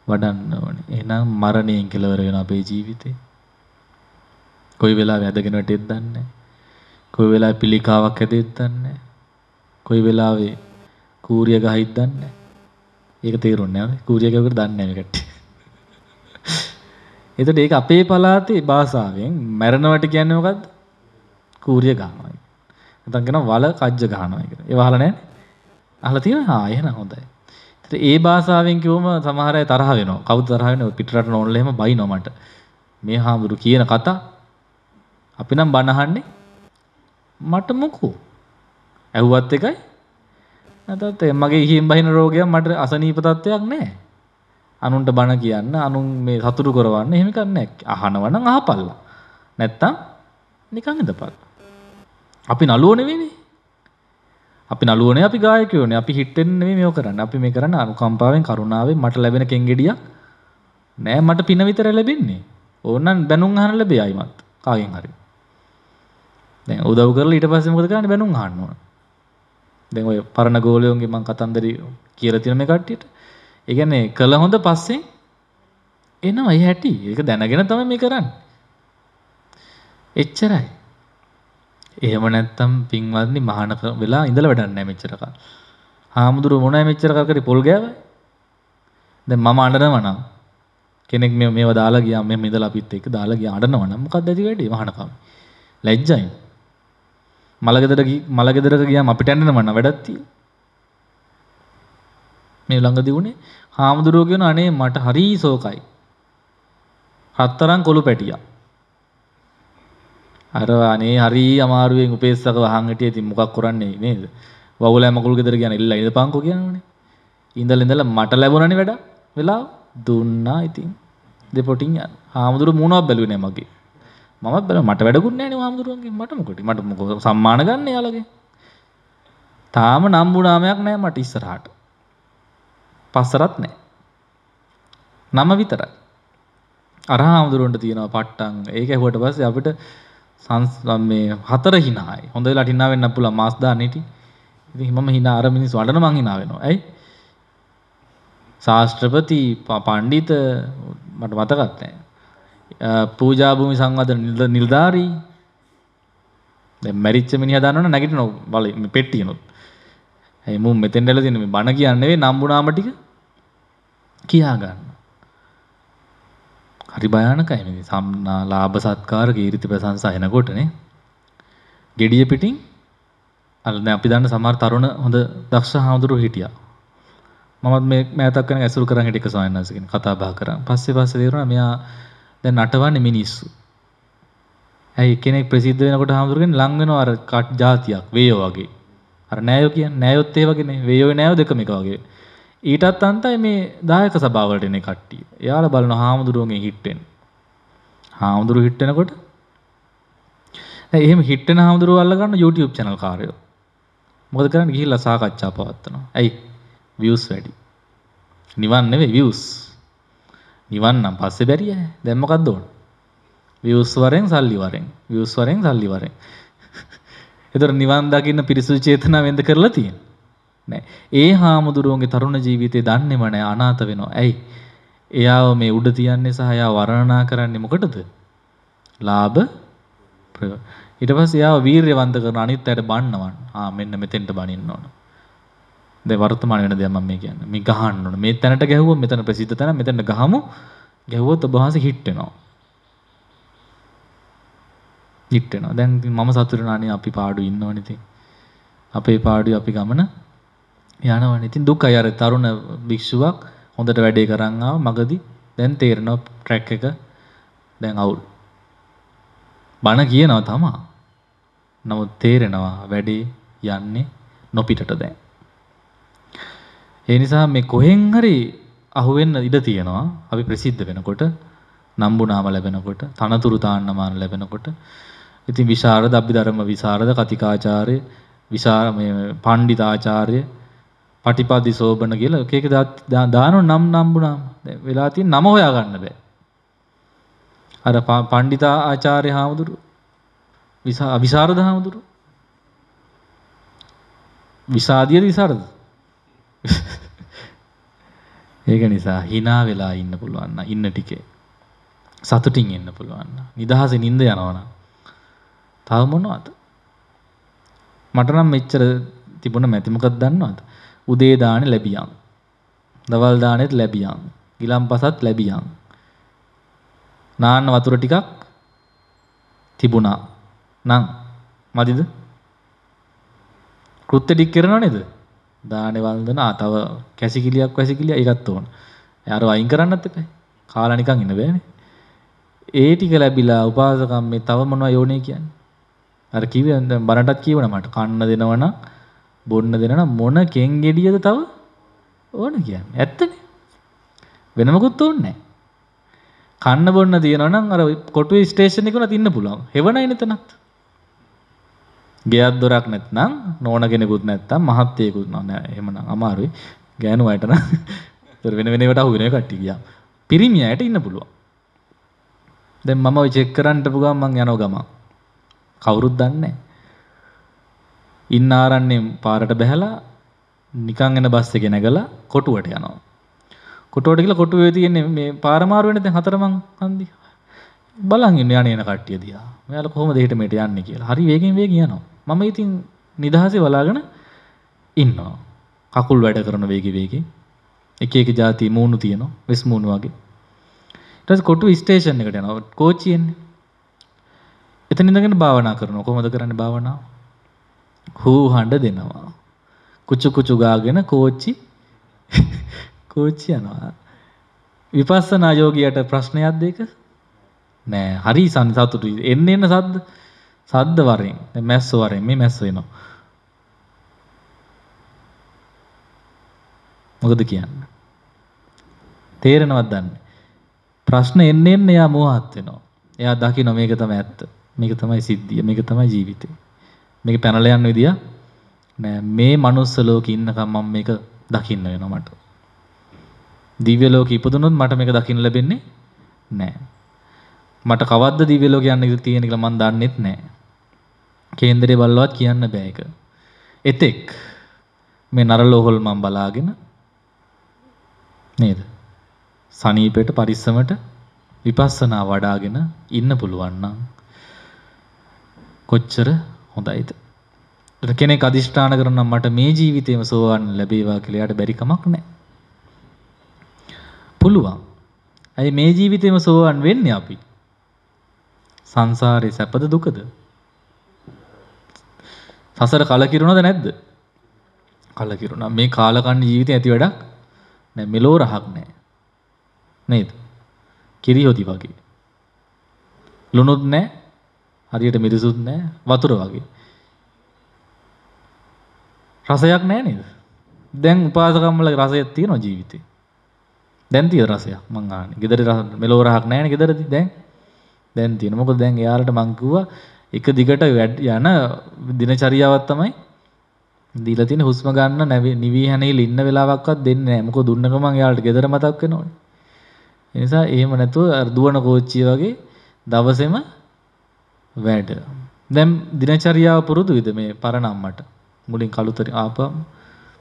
S1: වඩන්න ඕනේ. එහෙනම් මරණයෙන් කෙලවර වෙන අපේ ජීවිතේ. කොයි වෙලාවෙ ඇදගෙන වැටෙද්ද දන්නේ කොයි වෙලාවෙ පිළිකාවක් ඇදෙද්ද දන්නේ කොයි වෙලාවෙ කූරිය ගහිද්ද දන්නේ ඒක තේරුන්නේ නැහැ. කූරිය ගැවකට දන්නේ නැහැ මේ කට්ටිය. එතකොට ඒක අපේ පළාතේ භාෂාවෙන් මැරෙනවට කියන්නේ මොකද්ද? කූරිය ගහනවා. නැත්නම් කියනවා වල කජ්ජ ගහනවා කියලා. ඒව අහලා නැහැ? අහලා තියෙනවා? ආ එහෙනම් හොඳයි. ඉතින් ඒ භාෂාවෙන් කිව්වම සමහර අය තරහ වෙනවා. කවුද තරහ වෙන්නේ? පිටරට නෝන්ල එහෙම බයිනවා මට. මේ හාමුදුරු කියන කතා අපි නම් බන අහන්නේ මට මොකෝ? ඇහුවත් එකයි. නැත්නම් මගේ ඉහින් බහින රෝගයක් මට අසනීප තත්වයක් නැහැ. අනුන්ට බණ කියන්න අනුන් මේ සතුටු කරවන්න එහෙම කරන්නේ අහනවා නම් අහපල්ලා. නැත්තම් නිකන් ඉඳපන්. අපි නළුවෝ නෙවෙයිනේ. අපි නළුවෝනේ අපි ගායකයෝනේ. අපි හිට් වෙන්න නෙවෙයි මේව කරන්නේ. අපි මේ කරන්නේ අනුකම්පාවෙන් කරුණාවෙන් මට ලැබෙන කෙන්ගෙඩියක් නෑ මට පින විතර ලැබෙන්නේ. ඕනනම් බැනුම් අහන්න ලැබෙයි අයිමත්. කාගෙන් හරි. දැන් උදව් කරලා ඊට පස්සේ මොකද කරන්නේ බැනුම් අහන්න ඕන. දැන් ඔය පරණ ගෝලයෝන්ගේ මං කතන්දරි කියලා තියෙන මේ කට්ටියට ඒගැන්නේ කළ හොඳ පස්සේ එනවා ඒ හැටි ඒක දැනගෙන තමයි මේ කරන්නේ. එච්චරයි. එහෙම නැත්තම් පින්වත්නි මහාන වෙලා ඉඳලා වැඩක් නැහැ මෙච්චර කාල. හාමුදුරු මොනයි මෙච්චර කාල කරේ පොල් ගෑවයි. දැන් මම අඬනවා නම් කෙනෙක් මේ මේව දාලා ගියා මෙහෙම ඉඳලා අපිත් එක්ක දාලා ගියා අඬනවා නම් මොකක්ද ඇති වැඩේ මහානකම. ලැජ්ජයි. මලගෙදර මලගෙදරක ගියාම අපිට ඇඬනවා නම් වැඩක් තියෙනවා. මේ ළඟදී වුණේ හාමුදුරුවෝ කියන අනේ මට හරි ශෝකයි. හතරන් කොළු පැටියා. අර අනේ හරි අමාරුවෙන් උපේස්සක වහන් හිටියේ ඉතින් මොකක් කරන්නේ නේද? වවුලෑ මකුල් ගෙදර කියන ඉල්ල ඉඳපන්කෝ කියනවනේ. ඉඳලා ඉඳලා මට ලැබුණනේ වැඩ. වෙලා දුන්නා ඉතින්. දෙපොටින් යන. හාමුදුරුවෝ මූණක් බැලුවේ නෑ මගේ. මම බැලුවා මට වැඩකුත් නෑනේ හාමුදුරුවන්ගෙන් මට මොකටි මට මොකෝ සම්මාන ගන්න යාළුවගේ. තාම නම්බු නාමයක් නෑ මට ඉස්සරහට. පස්සරත් නෑ. නම විතරයි. අරහාමුදුරුවන්ට තියෙනවා පට්ටන් ඒක ඇහුවට පස්සේ අපිට සංස්ලම් මේ හතර හිනායි. හොඳ වෙලා හිනා වෙන්න පුළුවන් මාස් දාන්නේටි. ඉතින් මම හිනා අර මිනිස්සු වඩන මං හිනා වෙනවා. ඇයි? ශාස්ත්‍රපති පඬිත මට මතකත් නැහැ. පූජා භූමි සංවර්ධන නිලධාරී දැන් මැරිච්ච මිනිහා දන්නවනේ නැගිටිනවා බලේ පෙට්ටියනොත්. ඇයි මුන් මෙතෙන් ඇල තින මේ බණ කියන්නේ නම්බුනාම ටික කියා ගන්න. හරි භයානකයි මේ සම්නා ලාභ සත්කාර කීර්ති ප්‍රශංසා එනකොටනේ. gediya pitin අර දැන් අපි දන්න සමහර තරුණ හොඳ දක්ෂ හාමුදුරු හිටියා. මමත් මේ මෑතක් වෙන ඇසුරු කරන් හිටිය ස්වාමීන් වහන්සේ කෙනෙක් කතා බහ කරා. පස්සේ පස්සේ තේරුණා මෙයා දැන් නටවන්නේ මිනිස්සු. ඇයි කෙනෙක් ප්‍රසිද්ධ වෙනකොට හාමුදුරුවෝ කියන්නේ ලං වෙනවා අර කට් જાතියක් වේය වගේ. අර නෑයෝ කියන්නේ නෑයොත් ඒ වගේනේ වේයෝ නෑයෝ දෙකම එක වගේ. ඊටත් අන්තයි මේ දායක සභාවලට එන කට්ටිය. එයාලා බලන හාමුදුරුවන්ගේ හිට වෙන. හාමුදුරු හිට වෙනකොට දැන් එහෙම හිට වෙන හාමුදුරුවෝ අල්ල ගන්න YouTube channel කාර්යෝ. මොකද කරන්නේ ගිහිල්ලා සාකච්ඡා පවත්වනවා. ඇයි? views වැඩි. නිවන් නෙවෙයි views. නිවන් නම් පස්සේ බැරියෑ. දැන් මොකද්ද ඕන? views වරෙන් සල්ලි වරෙන්, views වරෙන් සල්ලි වරෙන්. එතකොට නිවන් දකින්න පිරිසුදු චේතනාවෙන්ද කරලා තියෙන්නේ. ඒ හාමුදුරුවන්ගේ තරුණ ජීවිතේ දන්නේම නැහැ අනාථ වෙනවා. ඇයි? එයාව මේ උඩ තියන්නේ සහ එයා වර්ණනා කරන්නේ මොකටද? ලාභ ප්‍රයෝජන. ඊට පස්සේ එයාව වීරයවන්ත කරන අනිත් අයට බන්නවන්. ආ මෙන්න මෙතෙන්ට බනින්න ඕන. දැන් වර්තමාන වෙන දේ මම මේ කියන්නේ. මේ ගහන්න ඕන. මේ තැනට ගැහුවොත් මෙතන ප්‍රසිද්ධ තැන මෙතන ගහමු. ගැහුවොත් ඔබ වහන්සේ හිට වෙනවා. හිට වෙනවා. දැන් මම සතුටු නානේ අපි පාඩු ඉන්නවනේ ඉතින්. අපේ පාඩුයි අපි ගමන යනවනේ. ඉතින් දුකයි අර තරුණ භික්ෂුවක් හොඳට වැඩේ කරන් ආව මගදී දැන් තේරෙනවා ට්‍රැක් එක දැන් අවුල්. බණ කියනවා තමා. නමුත් තේරෙනවා වැඩේ යන්නේ නොපිටට දැන්. ඒ නිසා මේ කොහෙන් හරි අහුවෙන්න ඉඩ තියෙනවා. අපි ප්‍රසිද්ධ වෙනකොට නම්බුනාම ලැබෙනකොට තනතුරු තාන්නමාන ලැබෙනකොට ඉතින් විශාරද අභිධර්ම විශාරද කතිකාචාර්ය විශාර මේ පණ්ඩිතාචාර්ය පටිපදි සෝබන කියලා එක එක දානෝ නම් නම්බුනාම දැන් වෙලා තියෙන නම හොයාගන්න බෑ අර පණ්ඩිතා ආචාර්ය හාමුදුරු විශාරද හාමුදුරු විසාදියද විසාරද ඒක නිසා hina වෙලා ඉන්න පුළුවන් ඉන්න ටිකේ සතුටින් ඉන්න පුළුවන් නිදහසේ නිින්ද යනවනම් තව මොනවද? මට නම් මෙච්චර තිබුණ මැති මොකක්ද දන්නවද? උදේ දානේ ලැබියන්. දවල් දානෙත් ලැබියන්. ගිලම්පසත් ලැබියන්. නාන්න වතුර ටිකක් තිබුණා. නම් මදිද? කෘත්‍ය ටික කරනව නේද? දානේ වන්දන ආ තව කැසිකිලියක් කැසිකිලිය ඒකත් ඕන. අර වයින් කරන්නත් එපා. කාලා නිකන් ඉන්න බෑනේ. ඒ ටික ලැබිලා උපාසකම් මේ තව මොනවා යෝනේ කියන්නේ? අර කිව්වේ දැන් බරටත් කියවන මට කන්න දෙනවනම් බොන්න දෙනවනම් මොන කෙන්ගෙඩියද තව ඕන කියන්නේ. ඇත්තනේ. වෙන මොකුත් ඕනේ කන්න බොන්න තියෙනවනම් අර කොටුවේ ස්ටේෂන් එකේ උනත් ඉන්න පුළුවන්. හෙවණයි නේතනත්. ගෙයක් දොරක් නැත්නම් නෝන කෙනෙකුත් නැත්නම් මහත්තයෙකුත් නැහැ. එහෙමනම් අමාරුයි. ගෑනු අයට නම් ඉතින් වෙන වෙන ඒවාට අහු වෙන කට්ටිය ගියා. පිරිමියාට ඉන්න පුළුවන්. දැන් මම ඔය චෙක් කරන්නට පුළුවන් මං යනවා ගමන්. කවුරුත් දන්නේ ඉන්න ආරන්නේ පාරට බැහැලා නිකන් එන බස් එකේ නැගලා කොටුවට යනවා. කොටුවට ගිහලා කොටුවේ තියෙන්නේ මේ පාර මාරු වෙන්නේ දැන් හතරමං හන්දිය. බලන් ඉන්න යන්නේ යන කට්ටිය දිහා. මෙයාලා කොහොමද එහෙට මෙහෙට යන්නේ කියලා. හරි වේගෙන් වේගෙන් යනවා. මම ඉතින් නිදහසේ බලාගෙන ඉන්නවා. කකුල් වැඩ කරන වේගෙ වේගෙන්. එක එක જાති මූණු තියෙනවා. වෙස් මූණු වගේ. ඊට පස්සේ කොටු ස්ටේෂන් එකට යනවා. කෝච්චියෙන්නේ. එතන ඉඳගෙන භාවනා කරනවා. කොහොමද කරන්නේ භාවනාව? හූ හඬ දෙනවා. කුචු කුචු ගාගෙන කෝච්චි කෝච්චි යනවා. විපස්සනා යෝගියට ප්‍රශ්නයක්ද ඒක? නෑ. හරි සතුටුයි. එන්න එන්න සද්ද සද්ද වරෙන්. දැන් මැස්ස වරෙන්. මේ මැස්ස වෙනවා. මොකද කියන්නේ? තේරෙනවද දන්නේ? ප්‍රශ්න එන්න එන්න එයා මෝහත් වෙනවා. එයා දකින්න මේක තමයි ඇත්ත. මේක තමයි සිද්ධිය මේක තමයි ජීවිතේ මේක පැනලා යන විදිය නෑ මේ මනුස්ස ලෝකේ ඉන්නකම් මම මේක දකින්න වෙනවා මට දිව්‍ය ලෝකෙ ඉපදුනොත් මට මේක දකින්න ලැබෙන්නේ නෑ මට කවද්ද දිව්‍ය ලෝකෙ යන්න ඉඳී තියෙන කියලා මම දන්නෙත් නෑ කේන්දරේ බල්ලවත් කියන්න බෑ ඒක එතෙක් මේ නරලෝහල් මම බලාගෙන නේද සනීපයට පරිස්සමට විපස්සනා වඩාගෙන ඉන්න පුළුවන් නම් කොච්චර හොඳයිද. කෙනෙක් අධිෂ්ඨාන කරනම් මට මේ ජීවිතේම සෝවාන් ලැබේවා කියලා යාට බැරි කමක් නැහැ. පුළුවන්. ඇයි මේ ජීවිතේම සෝවාන් වෙන්නේ අපි? සංසාරේ සැපද දුකද? සසර කලකිරුණාද නැද්ද? කලකිරුණා. මේ කාලකන්න ජීවිතේ ඇති වැඩක් නෑ මෙලෝ රහක් නෑ. නේද? කිරි හොදි වගේ. ලුණුත් නෑ හරියට මිරිසුත් නෑ වතුර වගේ. රසයක් නෑ නේද? දැන් උපාසකම්වල රසයක් තියෙනවා ජීවිතේ. දැන් තියෙන රසයක් මං අහන්නේ. ගෙදර මෙලෝ රහක් නෑනේ ගෙදරදී දැන්. දැන් තියෙන. මොකද දැන් එයාලට මං කිව්වා එක දිගට යන දිනචරියාවක් තමයි දීලා තියෙන හුස්ම ගන්න නැවි නිවි හැනෙල ඉන්න වෙලාවක්වත් දෙන්නේ නැහැ. මොකද දුන්න ගමන් එයාලට ගෙදර මතක් වෙනවනේ. ඒ නිසා එහෙම නැතුව අර දුවන කෝච්චිය වගේ දවසේම වැඩ. දැම් දිනචරියාව පුරුදු විද මේ පරණම්මට මුලින් කළුතරි ආප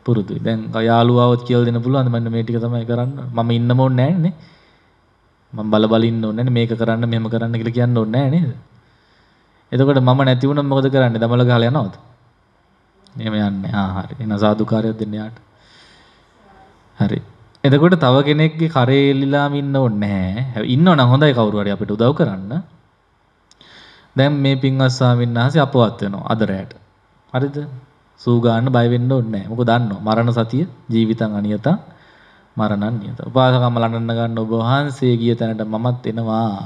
S1: පුරුදු දැන් යාලුවාවත් කියල් දෙන පුළුවන් මන්න මේ ටික තමයි කරන්න මම ඉන්නම ඕනේ නෑනේ මම බල බල ඉන්න ඕනේ මේක කරන්න මෙහෙම කරන්න කියලා කියන්න ඕනේ නෑ නේද එතකොට මම නැති වුණොත් මොකද කරන්නේ දමල ගහලා යනවද එහෙම යන්නේ ආ හරි එන සාදුකාරයක් දෙන්න යාට හරි එතකොට තව කෙනෙක්ගේ කරේ එල්ලිලාම ඉන්න ඕනේ නැහැ ඉන්නවනම් හොඳයි කවුරු හරි අපිට උදව් කරන්න දැන් මේ පින්වත් ස්වාමීන් වහන්සේ අපවත් වෙනවා අදරයට. හරිද? සූ ගන්න බය වෙන්න ඕනේ නැහැ. මොකද දන්නවා මරණ සතිය ජීවිතං අනියතං මරණං නියත. උපාසකම්ම ලඬන්න ගන්න ඔබ වහන්සේ ගිය තැනට මමත් එනවා.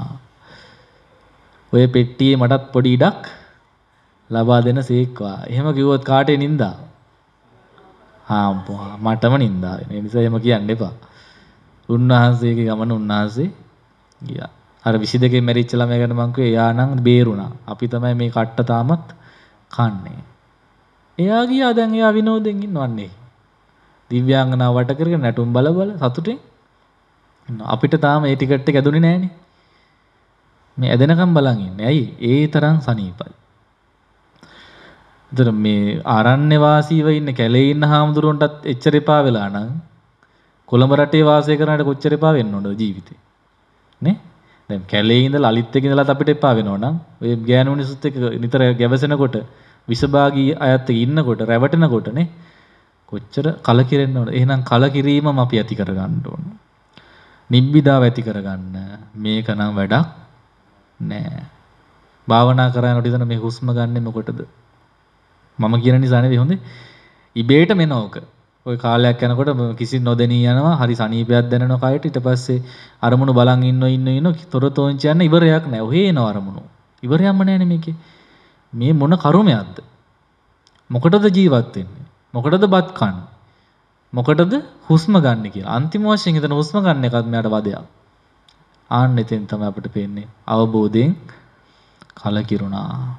S1: ඔය පෙට්ටියේ මටත් පොඩි ඉඩක් ලබා දෙන සීක්වා. එහෙම කිව්වොත් කාටේ නින්දා? ආම්පුවා මටම නින්දා වෙන. ඒ නිසා එහෙම කියන්න එපා. උන්වහන්සේගේ ගමන උන්වහන්සේ ගියා. අර 22 මැරිච්ච ළමයා ගැන මං කිව්වේ එයා නම් බේරුණා. අපි තමයි මේ කට්ට තාමත් කන්නේ. එයා ගියා දැන් එයා විනෝදෙන් ඉන්නවන්නේ. දිව්‍යාංගනාව වට කරගෙන නැටුම් බල බල සතුටින් අපිට තාම ඒ ටිකට් එක ඇදුනේ නැහනේ. මේ ඇදෙනකම් බලන් ඉන්නේ. ඇයි? ඒ තරම් සනීපයි. එතන මේ ආරණ්‍ය වාසීව ඉන්න කැලේ ඉන්න හාමුදුරුවන්ටත් එච්චර එපා වෙලා නම් කොළඹ රටේ වාසය කරනාට කොච්චර එපා වෙන්න ඕනද ජීවිතේ. නේ? දැන් කැලේ ඉඳලා අලිත් එක ඉඳලා අපිට එපා වෙනවනම් ඔය ගෑනු මිනිස්සුත් එක්ක නිතර ගැවසෙනකොට විසභාගී අයත් එක්ක ඉන්නකොට රැවටෙනකොටනේ කොච්චර කලකිරෙන්න ඕනද එහෙනම් කලකිරීමම අපි ඇති කරගන්න ඕන නිබ්බිදාව ඇති කරගන්න මේක නම් වැඩක් නෑ භාවනා කරනකොට ඉතන මේ හුස්ම ගන්නෙ මොකටද මම කියන නිසා නෙවෙයි හොඳේ ඉබේට මෙනෝක ඔය කාලයක් යනකොට කිසි නොදෙනී යනවා හරි සනීපයක් දැනෙනවා කයට ඊට පස්සේ අරමුණු බලන් ඉන්න ඉන්න ඉන්න තොරතෝංචි යන ඉවරයක් නැහැ. ඔහේ එනවා අරමුණු. ඉවරයක්ම නැහැනේ මේකේ. මේ මොන කර්මයක්ද? මොකටද ජීවත් වෙන්නේ? මොකටද බත් කන්නේ? මොකටද හුස්ම ගන්න කියලා. අන්තිම වශයෙන් හිතන හුස්ම ගන්න එකත් මෙයාට වදයක්. ආන්න එතෙන් තමයි අපිට පේන්නේ අවබෝධයෙන් කලකිරුණා.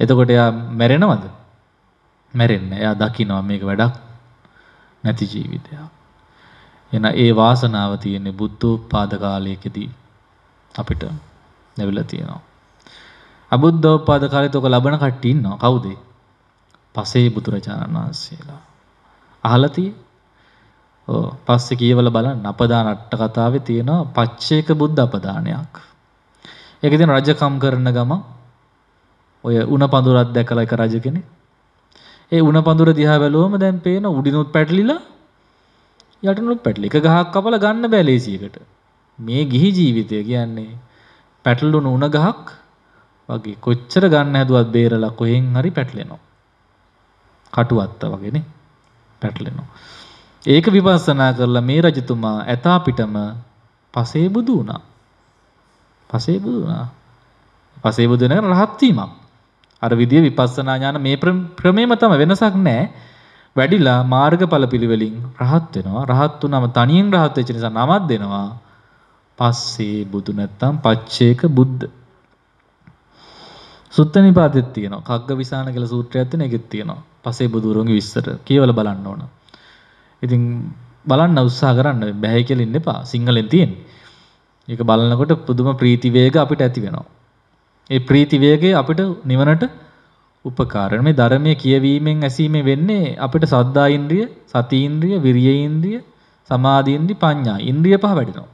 S1: එතකොට එයා මැරෙනවද? මැරෙන්නේ. එයා දකිනවා මේක වැඩක් නැති ජීවිතයක්. එන ඒ වාසනාව තියෙන්නේ බුද්ධෝත්පාද කාලයකදී අපිට ලැබිලා තියෙනවා. අබුද්ධෝත්පාද කාලෙත් ඔක ලබන කට්ටිය ඉන්නවා. කවුද? පසේ බුදුරජාණන් වහන්සේලා. අහලා තියෙන්නේ පස්සේ කියවල බලන්න අපදාන අට්ට කතාවේ තියෙන පච්චේක බුද්ධ අපදානයක්. ඒක තියෙන රජකම් කරන ගම ඔය උණ පඳුරක් දැකලා එක රජ කෙනෙක් ඒ උණ පඳුර දිහා බැලුවම දැන් පේන උඩිනුත් පැටලිලා යටිනුත් පැටලි. එක ගහක් කපලා ගන්න බෑ ලේසියකට. මේ ගිහි ජීවිතය කියන්නේ පැටලුණු උණ ගහක් වගේ කොච්චර ගන්න හැදුවත් බේරලා කොහෙන් හරි පැටලෙනවා. කටුවත්ත වගේනේ පැටලෙනවා. ඒක විපස්සනා කරලා මේ රජතුමා ඇතා පිටම පසේ බුදු වුණා. පසේ බුදු වුණා. පසේ බුදු වෙනකන් රහත් වීමක්. අර විදිය විපස්සනා ඥාන මේ ක්‍රමේම තමයි වෙනසක් නැහැ. වැඩිලා මාර්ගඵල පිළිවෙලින් රහත් වෙනවා. රහත් වුණාම තනියෙන් රහත් වෙච්ච නිසා නමක් දෙනවා. පස්සේ බුදු නැත්තම් පච්චේක බුද්ධ. සුත්තනිපාතෙත් තියෙනවා. කග්ගවිසාන කියලා සූත්‍රයක් තියෙන එකෙත් තියෙනවා. පස්සේ බුදුරෝන්ගේ විස්තර කියවලා බලන්න ඕන. ඉතින් බලන්න උත්සාහ කරන්න බෑ කියලා ඉන්න එපා. සිංහලෙන් තියෙන්නේ. ඒක බලනකොට පුදුම ප්‍රීති වේග අපිට ඇති වෙනවා. ඒ ප්‍රීති වේගය අපිට නිවනට උපකාර වෙනවා. මේ ධර්මයේ කියවීමෙන් ඇසීමෙන් වෙන්නේ අපිට සද්දා ඉන්ද්‍රිය, සති ඉන්ද්‍රිය, විරිය ඉන්ද්‍රිය, සමාධි ඉන්ද්‍රිය, පඤ්ඤා ඉන්ද්‍රිය පහ වැඩිනවා.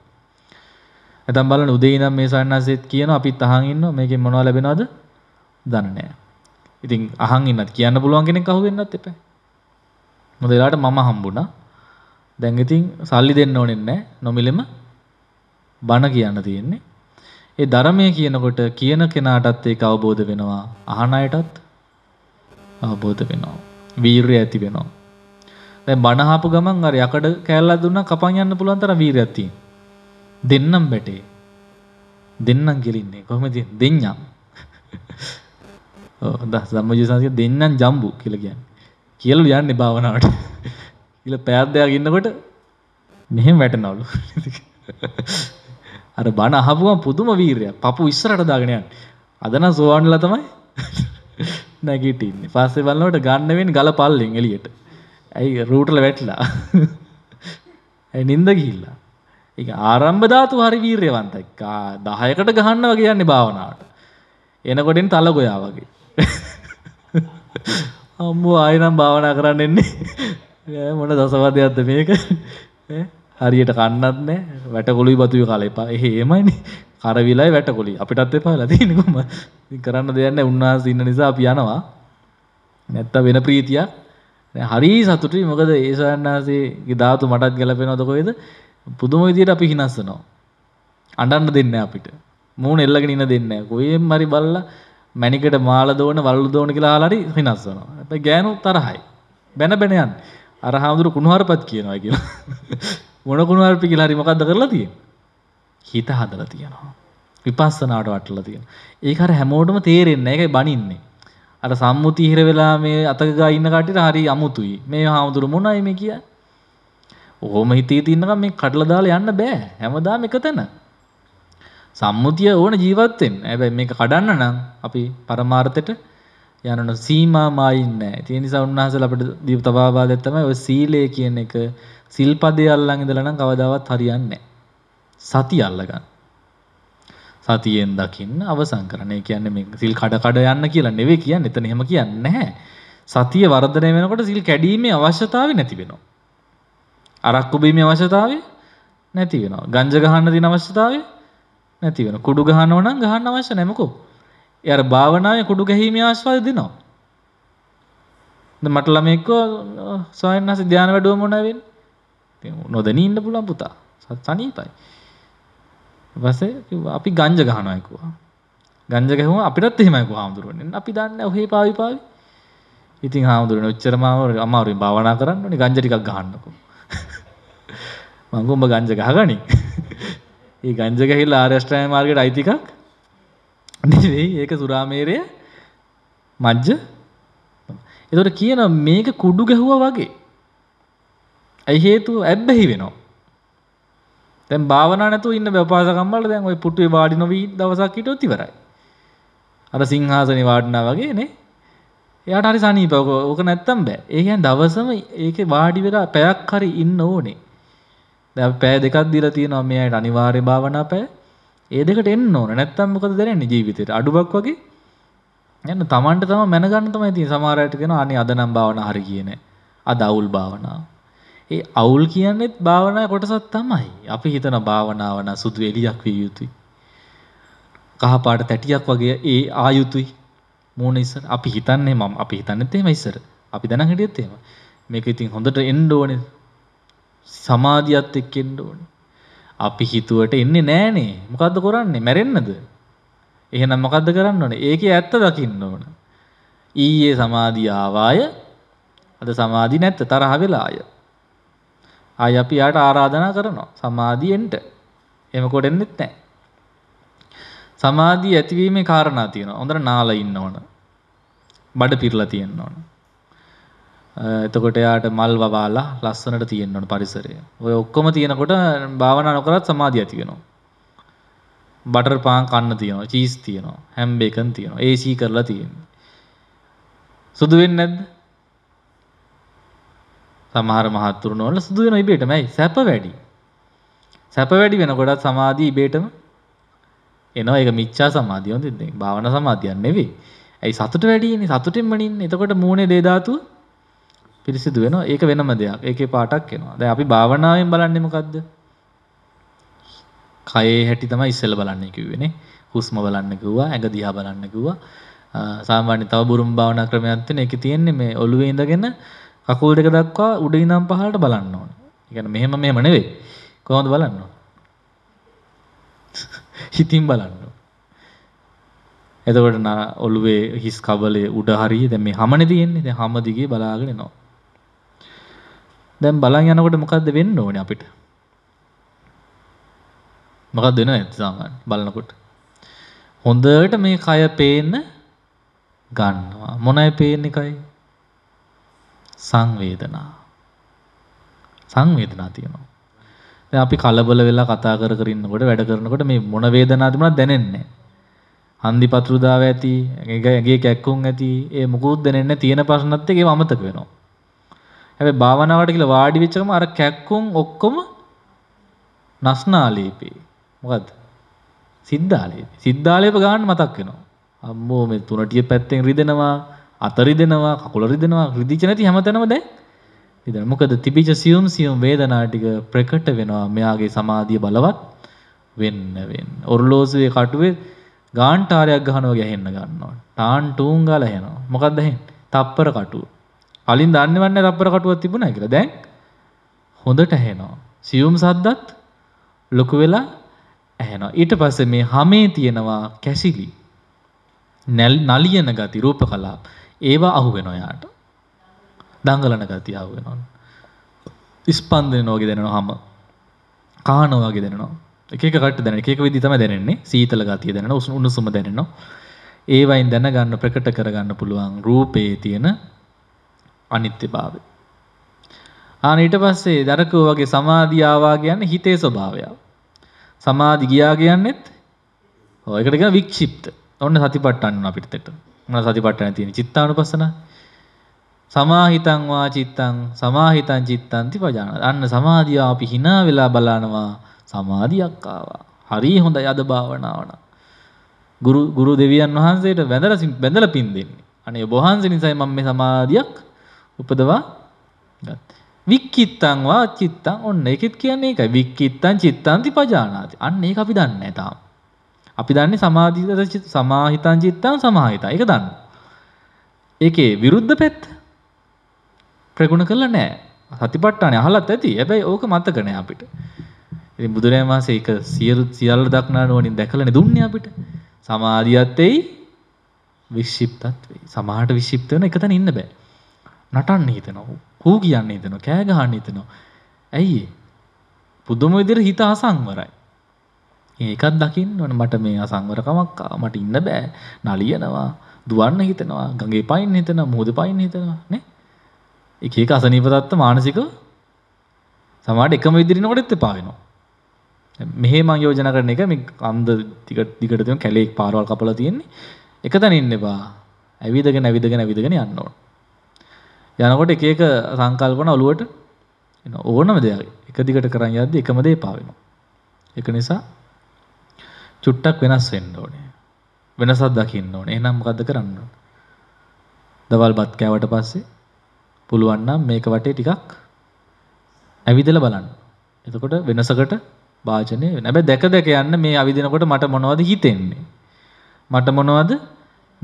S1: නැතනම් බලන්න උදේ ඉඳන් මේ සන්නාසෙත් කියනවා අපිත් අහන් ඉන්නවා මේකෙන් මොනවද ලැබෙනවද? දන්නේ නැහැ. ඉතින් අහන් ඉන්නත් කියන්න පුළුවන් කෙනෙක් අහු වෙන්නත් එපා. මොකද එලාට මම හම්බුණා. දැන් ඉතින් සල්ලි දෙන්න ඕනේ නැහැ. නොමිලෙම බණ කියන්න තියෙන්නේ. ඒ ධර්මය කියනකොට කියන කෙනාටත් ඒක අවබෝධ වෙනවා. අහන අයටත් අවබෝධ වෙනවා. වීරය ඇති වෙනවා. දැන් බණ අහපු ගමන් අර යකඩ කෑල්ලක් දුන්නා කපන් යන්න පුළුවන් තරම් වීරයක් තියෙන. දෙන්නම් බැටේ. දෙන්නම් ගෙලින්නේ කොහොමද දෙන්නම්. ඔව් දහස් සම්මුජ සංසිය දෙන්නම් ජම්බු කියලා කියන්නේ. කියලා යන්නේ භාවනාවට. කියලා පෑද්දයක් ඉන්නකොට මෙහෙම වැටෙනවලු. අර බණ අහපුුවන් පුදුම වීරය පපු ඉස්සරට දාගෙනයන් අදන සෝවාන්ලා තමයි නැගිටන්න පස්සේ බලන්නට ගන්නවෙන් ගල පල්ලෙන් එලියට ඇයි රූටල වැටලා ඇ නින්ද ගිල්ලා එක ආරම්භධාතු හරි වීර්යවන්ත දහයකට ගහන්න වගේ යන්න භාවනාවට එනකොටින් තල ගොයා වගේ අම්මෝ ආයනම් භාවනා කරන්න එන්නේ මොන දසවදයක්ද මේක හරියට කන්නත් නෑ වැටකොලි බතුය කාල එපා එහෙමයිනි කරවිලයි වැටකොලි අපිටත් එපා ලදනකුම කරන්න දෙයන්න උන්වහස ඉන්න නිසා පියනවා නැත්ත වෙන ප්‍රීතියක් හරි සතුටි මොකද ඒසවන්නාසේ ගධාතු මටත් ගැලපෙනවදකොයිද පුදුම විදියට අපි හිනස්සනවා අඩන්න දෙන්න අපිට මූුණ එල්ලගෙන ඉන්න දෙන්න කොයෙන් මරි බල්ල මැනිකට මාල දෝන වල්ලු දෝන කියලා හලරි හිනස්සනවා ඇ ගෑනු තරහයි බැන බැනයන් අර හාමුදුරු කුණුහරපත් කියනවා කියලා මොනගුණවල්පි කියලා හරි මොකද්ද කරලා තියෙන්නේ? හිත හදලා තියෙනවා. විපස්සනාවට වටලා තියෙනවා. ඒක හර හැමෝටම තේරෙන්නේ නැහැ. ඒකයි බනින්නේ. අර සම්මුති හිර වෙලා මේ අතගා ඉන්න කට්ටියට හරි අමුතුයි. මේ හාමුදුරු මොනයි මේ කියන්නේ? ඕම හිතේ තින්නකම් මේ කඩලා දාලා යන්න බෑ. හැමදාම එක තැන. සම්මුතිය ඕන ජීවත් වෙන්න. හැබැයි මේක කඩන්න නම් අපි පරමාර්ථයට යනන සීමා මායින් නැහැ. ඒ නිසා උන්වහන්සේලා අපිට දීප තබාවාදයක් තමයි ඔය සීලය කියන එක සිල්පදේ අල්ලන් ඉඳලා නම් කවදාවත් හරියන්නේ නැහැ. සතිය අල්ලගන්න. සතියෙන් දකින්න අවසන් කරන. ඒ කියන්නේ මේ සිල් කඩ කඩ යන්න කියලා නෙවෙයි කියන්නේ. එතන එහෙම කියන්නේ නැහැ. සතිය වර්ධනය වෙනකොට සිල් කැඩීමේ අවශ්‍යතාවය නැති වෙනවා. අරක්කු බීමේ අවශ්‍යතාවය නැති වෙනවා. ගංජ ගහන්න දින අවශ්‍යතාවය නැති වෙනවා. කුඩු ගහනවා නම් ගහන්න අවශ්‍ය නැහැ මොකෝ. ඒ අර භාවනාවේ කුඩු ගැහිීමේ ආස්වාද දෙනවා. දැන් මට ළමෙක්ව සොයන්නස ධානය වැඩුව මොනවා වෙන්නේ? නොදැනී ඉන්න පුළුවන් පුතා. සනීපයි. ඊපස්සේ කිව්වා අපි ගංජ ගහනවා කිව්වා. ගංජ ගහුවා අපිටත් එහෙමයි කිව්වා හාමුදුරුවනේ. අපි දන්නේ ඔහේ පාවි පාවි. ඉතින් හාමුදුරුවනේ ඔච්චරම අමාරුයි භාවනා කරන්න ඕනේ ගංජ ටිකක් ගහන්නකෝ. මං ගොඹ ගංජ ගහගනි. ඒ ගංජ ගහලා ආර්ය අෂ්ටාංග මාර්ගයට අයිති එකක් නෙවෙයි. ඒක සුරාමේරය මජ්ජ. ඒතකොට කියන මේක කුඩු ගැහුවා වගේ ඇයි හේතුව ඇබ්බැහි වෙනවා. දැන් භාවනා නැතුව ඉන්න බපාසකම් වල දැන් ওই පුටුවේ වාඩි නොවි දවසක් හිටියොත් ඉවරයි. අර සිංහාසනේ වාඩිනා වගේ නේ. එයාට හරි සනීපව ඕක නැත්තම් බෑ. ඒ කියන්නේ දවසම ඒකේ වාඩි වෙලා පැයක් හරි ඉන්න ඕනේ. දැන් අපි පැය දෙකක් දීලා තියෙනවා මේ අයට අනිවාර්ය භාවනා පැය. ඒ දෙකට එන්න ඕනේ. නැත්තම් මොකද දැනෙන්නේ ජීවිතේට? අඩුවක් වගේ. යන්න Tamanට තම මැනගන්න තමයි තියෙන්නේ. සමහර අයට කියනවා අනේ අද නම් භාවනා හරි කියන්නේ. අද අවුල් භාවනාව. ඒ අවුල් කියන්නේත් භාවනා කොටසක් තමයි. අපි හිතන භාවනාව නම් සුදු එළියක් විය යුතුයි. කහපාට තැටියක් වගේ ඒ ආයුතුයි. මූණ ඉස්සර අපි හිතන්නේ මම අපි හිතන්නේත් එහෙම ඉස්සර. අපි දැනන් හිටියත් එහෙම. මේක ඉතින් හොඳට එන්න ඕනේ. සමාධියත් එක්ක එන්න ඕනේ. අපි හිතුවට එන්නේ නෑනේ. මොකද්ද කරන්නේ? මැරෙන්නද? එහෙනම් මොකද්ද කරන්න ඕනේ? ඒකේ ඇත්ත දකින්න ඕන. ඊයේ සමාධිය ආවාය. අද සමාධි නැත්ත තරහ වෙලා ආය. ආයි අපි යාට ආරාධනා කරනවා සමාධියෙන්ට. එහෙම කොටෙන්නෙත් නැහැ. සමාධිය ඇතිවීමේ කාරණා තියෙනවා. හොඳට නාල ඉන්න ඕන. බඩ පිරලා තියෙන්න ඕන. එතකොට යාට මල් වවාලා ලස්සනට තියෙන්න ඕන පරිසරය. ඔය ඔක්කොම තියෙනකොට භාවනා නොකරත් සමාධිය ඇති වෙනවා. බටර් පාන් කන්න තියෙනවා, චීස් තියෙනවා, හැම් බේකන් තියෙනවා, AC කරලා තියෙනවා. සුදු වෙන්නේ නැද්ද? සමහර මහත්තුරුණවල සිදු වෙන ඉබේටමයි සැප වැඩි. සැප වැඩි වෙනකොටත් සමාධිය ඉබේටම එනවා. ඒක මිච්ඡා සමාධිය හොඳින් දැන් භාවනා සමාධියක් නෙවෙයි. ඇයි සතුට වැඩි ඉන්නේ සතුටින්ම ඉන්නේ. එතකොට මූණේ දේ ධාතුව පිරිසිදු වෙනවා. ඒක වෙනම දෙයක්. ඒකේ පාටක් එනවා. දැන් අපි භාවනාවෙන් බලන්නේ මොකද්ද? කයේ හැටි තමයි ඉස්සෙල්ලා බලන්නේ කිව්වේ නේ. හුස්ම බලන්න කිව්වා, ඇඟ දිහා බලන්න කිව්වා. සාමාන්‍ය තව බුරුම් භාවනා ක්‍රමයක් තියෙන. ඒකේ තියෙන්නේ මේ ඔළුවේ ඉඳගෙන කකුල් දෙක දක්වා උඩ ඉඳන් පහළට බලන්න ඕන. ඒ කියන්නේ මෙහෙම මෙහෙම නෙවෙයි. කොහොමද බලන්න ඕන? හිතින් බලන්න ඕන. එතකොට ඔළුවේ හිස් කබලේ උඩ හරිය දැන් මේ හැමනේ තියෙන්නේ. දැන් හැම දිගේ බලාගෙන එනවා. දැන් බලන් යනකොට මොකද්ද වෙන්න ඕනේ අපිට? මොකක්ද වෙනවද සාමාන්‍ය බලනකොට? හොඳට මේ කය පේන්න ගන්නවා. මොනයි පේන්නේ කයි? සංවේදනා. සංවේදනා තියෙනවා. දැන් අපි කලබල වෙලා කතා කර කර ඉන්නකොට වැඩ කරනකොට මේ මොන වේදනාවක් තිබුණත් දැනෙන්නේ නැහැ. හන්දිපත්‍රුදාව ඇති, ඇඟේ කැක්කුම් ඇති, ඒ මොකුත් දැනෙන්නේ තියෙන ප්‍රශ්නත් එක්ක ඒව අමතක වෙනවා. හැබැයි භාවනාවට කියලා වාඩි වෙච්ච ගම අර කැක්කුම් ඔක්කොම නස්නාලීපේ. මොකද්ද? සිද්ධාලේපේ. සිද්ධාලේප ගන්න මතක් වෙනවා. අම්මෝ මේ තුනටිය පැත්තෙන් රිදෙනවා. අතරිදෙනවා කකුල රිදෙනවා රිදිච්ච නැති හැමතැනම දැන් රිදෙන. මොකද තිබිච්ච සියුම් සියුම් වේදනා ටික ප්‍රකට වෙනවා මෙයාගේ සමාධිය බලවත් වෙන්න වෙන්න. ඔර්ලෝසුවේ කටුවේ ගාන්ටාරයක් ගහනවා ගැහෙන්න ගන්නවා. ටාන් ටූන් ගාලා යනවා. මොකද්ද හෙන්නේ? තප්පර කටුව. කලින් දන්නේවත් නැහැ තප්පර කටුවක් තිබුණා කියලා. දැන් හොඳට ඇහෙනවා. සියුම් සද්දත් ලොකු වෙලා ඇහෙනවා. ඊට පස්සේ මේ හැමේ තියෙනවා කැසිලි. නලියන ගති රූප කලාප. ඒවා අහු වෙනවා යාට. දඟලන ගතිය අහු වෙනවා. ස්පන්දන වගේ දැනෙනවා හැම. කාන වගේ දැනෙනවා. එක එක කට දැනෙන. එක එක විදිහ තමයි දැනෙන්නේ. සීතල ගතිය දැනෙනවා, උණුසුම උණුසුම දැනෙනවා. ඒවයින් දැනගන්න ප්‍රකට කරගන්න පුළුවන් රූපයේ තියෙන අනිත්‍යභාවය. ආන ඊට පස්සේ දරකෝ වගේ සමාධිය ආවා කියන්නේ හිතේ ස්වභාවය. සමාධි ගියා කියන්නේත් ඔයකට කියන වික්ෂිප්ත. ඔන්න සතිපට්ඨාන අපිට දෙට. මොන සතිපට්ඨාන තියෙන චිත්තානුපස්සන සමාහිතං වා චිත්තං සමාහිතං චිත්තං තිපජාන අන්න සමාධිය අපි hina වෙලා බලනවා සමාධියක් ආවා හරි හොඳයි අද භාවනාව නම් ගුරු ගුරු දෙවියන් වහන්සේට වැඳලා වැඳලා පින් දෙන්නේ අනේ ඔබ වහන්සේ නිසායි මම මේ සමාධියක් උපදවා ගත්තේ වික්කිත්තං වා චිත්තං ඔන්න ඒකෙත් කියන්නේ ඒකයි වික්කිත්තං චිත්තං තිපජානාති අන්න ඒක අපි දන්නේ නැහැ තාම අපි දන්නේ සමාධිත සමාහිතං චිත්තං සමාහිතං. ඒක දන්නවා. ඒකේ විරුද්ධ පැත්ත ප්‍රගුණ කළා නෑ. සතිපට්ඨානේ අහලත් ඇති. හැබැයි ඕක මතක නෑ අපිට. ඉතින් බුදුරජාණන් වහන්සේ ඒක සියලු සියල්ල දක්නා නුවණින් දැකලානේ දුන්නේ අපිට. සමාධියත් එයි වික්ෂිප්තත් වෙයි. සමාහට වික්ෂිප්ත වෙන එක තැන ඉන්න බෑ. නටන්න හිතනවා. කූ කියන්න හිතනවා. කෑ ගහන්න හිතනවා. ඇයි ඒ? පුදුම විදිහට හිත අසංවරයි. ඒකත් දකින්න ඕන මට මේ අසංවරකමක් මට ඉන්න බෑ නලියනවා දුවන්න හිතනවා ගඟේ පයින් හිතනවා මුහුද පයින් හිතනවා නේ එක එක අසනීප තත්ත්ව මානසික සමහරට එකම ඉදිරිනකොටත් එපා වෙනවා මෙහෙ මං යෝජනා කරන එක මේ අන්ද ටිකට ටිකට තියෙන කැලේ පාරවල් කපලා තියෙන්නේ එක තැන ඉන්න එපා ඇවිදගෙන ඇවිදගෙන ඇවිදගෙන යන්න ඕන යනකොට එක එක සංකල්පන ඔලුවට එන ඕනම දෙයක් එක දිගට කරන් යද්දි එකම දේ එපා වෙනවා ඒක නිසා චුට්ටක් වෙනස් වෙන්න ඕනේ. වෙනසක් දකින්න ඕනේ. එහෙනම් මොකද්ද කරන්න ඕනේ? දවල් බත් කෑවට පස්සේ පුළුවන් නම් මේක වටේ ටිකක් ඇවිදලා බලන්න. එතකොට වෙනසකට වාචනය වෙන. හැබැයි දැක දැක යන්න මේ ඇවිදිනකොට මට මොනවද හිතෙන්නේ? මට මොනවද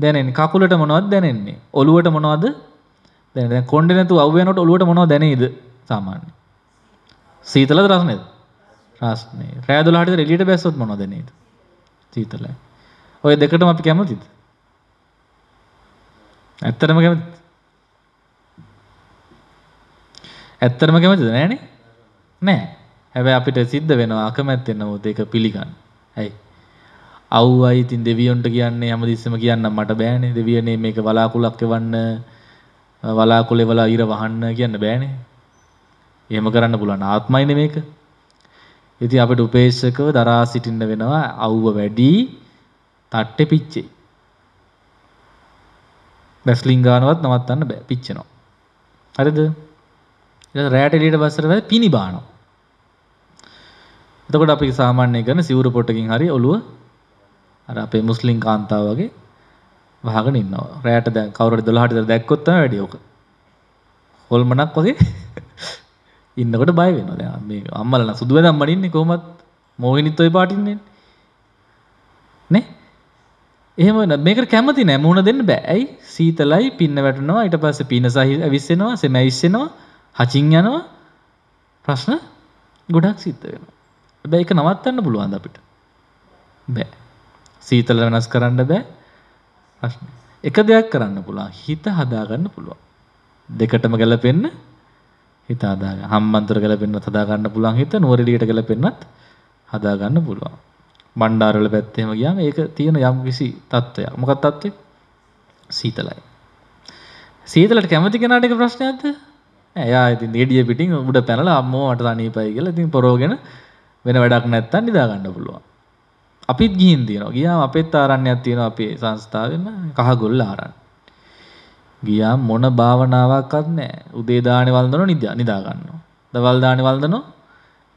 S1: දැනෙන්නේ? කකුලට මොනවද දැනෙන්නේ? ඔළුවට මොනවද දැනෙන්නේ? දැන් කොණ්ඩේ නැතුව අවු වෙනකොට ඔළුවට මොනවද දැනෙයිද? සාමාන්‍ය. සීතලද රස්නේද? රස්නේ. රෑ 12ට එළියට බැස්සොත් මොනවද දැනෙන්නේ? සීතලයි. ඔය දෙකටම අපි කැමතිද? ඇත්තටම කැමතිද? ඇත්තටම කැමතිද නෑනේ? නෑ. හැබැයි අපිට සිද්ධ වෙනවා අකමැත්තෙන් නමුත් ඒක පිළිගන්න. ඇයි? අව්වයි ඉතින් දෙවියොන්ට කියන්නේ හැමදෙස්සම කියන්න මට බෑනේ. දෙවියනේ මේක වලාකුලක් එවන්න වලාකුලේ වලා ඊර වහන්න කියන්න බෑනේ. එහෙම කරන්න පුළුවන් ආත්මයිනේ මේක. ඉතින් අපිට උපේක්ෂකව දරා සිටින්න වෙනවා අවුව වැඩි තට්ටේ පිච්චේ. බැස්ලින් ගන්නවත් නවත්තන්න බෑ පිච්චෙනවා. හරිද? ඊට රැට එළියට බස්සර වෙයි පිනි බානවා. එතකොට අපි සාමාන්‍ය කරන සිවුරු පොටකින් හරි ඔළුව අර අපේ මුස්ලිම් කාන්තාව වගේ වහගෙන ඉන්නවා. රැට දැන් කවුරු හරි 12ට දැක්කොත් තමයි වැඩි ඕක. හොල්මනක් වගේ ඉන්නකොට බය වෙනවා දැන් මේ අම්මලා නම් සුදු වෙනම් මනින්නේ කොහොමත් මොහිනිත් ওই පාටින්නේ නේ එහෙම වෙන මේකට කැමති නෑ මුහුණ දෙන්න බෑ ඇයි සීතලයි පින්න වැටෙනවා ඊට පස්සේ පින සහි ඇවිස්සෙනවා සෙම ඇවිස්සෙනවා හචින් යනවා ප්‍රශ්න ගොඩක් සිද්ධ වෙනවා හැබැයි ඒක නවත්තන්න පුළුවන්ද අපිට බෑ සීතල වෙනස් කරන්න බෑ ප්‍රශ්න එක දෙයක් කරන්න පුළුවන් හිත හදාගන්න පුළුවන් දෙකටම ගැලපෙන්න හිත හදාගන්න. හම්මන්තර ගැලපෙන්නත් හදා ගන්න පුළුවන් හිත නුවර එළියට ගැලපෙන්නත් හදා ගන්න පුළුවන්. බණ්ඩාර වල පැත්තේ එහෙම ගියාම ඒක තියෙන යම් කිසි තත්ත්වයක්. මොකක් තත්ත්වෙ? සීතලයි. සීතලට කැමති කෙනාට ඒක ප්‍රශ්නයක්ද? එයා ඉතින් ඩේඩිය පිටින් උඩ පැනලා අම්මෝ මට තනියපයි කියලා ඉතින් පොරෝගෙන වෙන වැඩක් නැත්තම් නිදා ගන්න පුළුවන්. අපිත් ගිහින් දිනවා. ගියාම අපෙත් ආරණ්‍යයක් තියෙනවා අපේ සංස්ථාවෙම කහගොල්ල ආරණ්‍ය. ගියා මොන භාවනාවක්වත් නැහැ. උදේ දානේ වන්දනෝ නිදා නිදා ගන්නවා. දවල් දානේ වන්දනෝ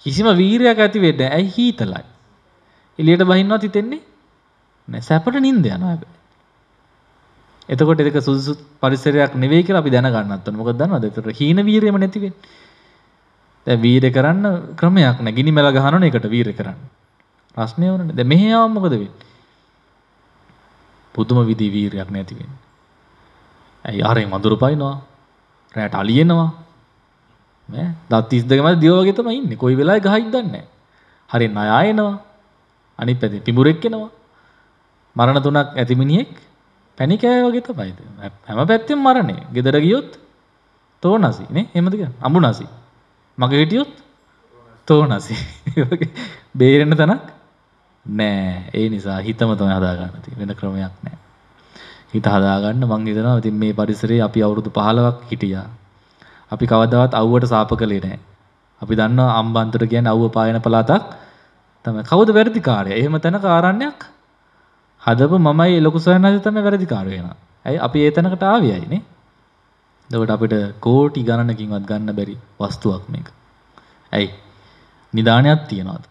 S1: කිසිම වීරයක් ඇති වෙන්නේ නැහැ. ඇයි හීතලයි. එළියට බහින්නවත් හිතෙන්නේ නැහැ. සැපට නිින්ද යනවා හැබැයි. එතකොට ඒක සුදුසු පරිසරයක් නෙවෙයි කියලා අපි දැනගන්නත් ඕනේ. මොකද දන්නවද? ඒතර හීන වීරයම නැති වෙන්නේ. දැන් වීරය කරන්න ක්‍රමයක් නැහැ. ගිනි මැල ගහනවනේ ඒකට වීරය කරන්න. ප්‍රශ්නේ වුණනේ. දැන් මෙහෙ ආවම මොකද වෙන්නේ? පුදුම විදි වීරයක් නැති වෙන්නේ. ඇයි ආරෙන් වඳුරු පයින්නවා රැට අලියෙනවා නෑ දත් 32 මැද දියෝ වගේ තමයි ඉන්නේ කොයි වෙලාවෙ ගහින්ද දන්නේ හරි ණය ආයෙනවා අනිත් පැත්තේ පිඹුරෙක් එනවා මරණ තුනක් ඇති මිනිහෙක් පැණිකෑ වගේ තමයි හැම පැත්තෙම මරණය ගෙදර ගියොත් තෝනසි නේ එහෙමද කියන්නේ අඹුනසි මගේ හිටියොත් තෝනසි බේරෙන්න තැනක් නෑ ඒ නිසා හිතම තමයි හදාගන්න තියෙන්නේ වෙන ක්‍රමයක් නෑ හිත හදාගන්න මං හිතනවා ඉතින් මේ පරිසරයේ අපි අවුරුදු 15ක් හිටියා. අපි කවදාවත් අවුවට සාප කළේ නැහැ. අපි දන්නවා අම්බන්තොට කියන්නේ අවුව පායන පළාතක් තමයි. කවුද වැඩිකාරය? එහෙම තැනක ආරණ්‍යයක් හදපු මමයි ලොකු සොයනාද තමයි වැඩිකාරය වෙනවා. ඇයි අපි ඒ තැනකට ආවියයි නේ? එතකොට අපිට කෝටි ගණනකින්වත් ගන්න බැරි වස්තුවක් මේක. ඇයි? නිදාණයක් තියනවාද?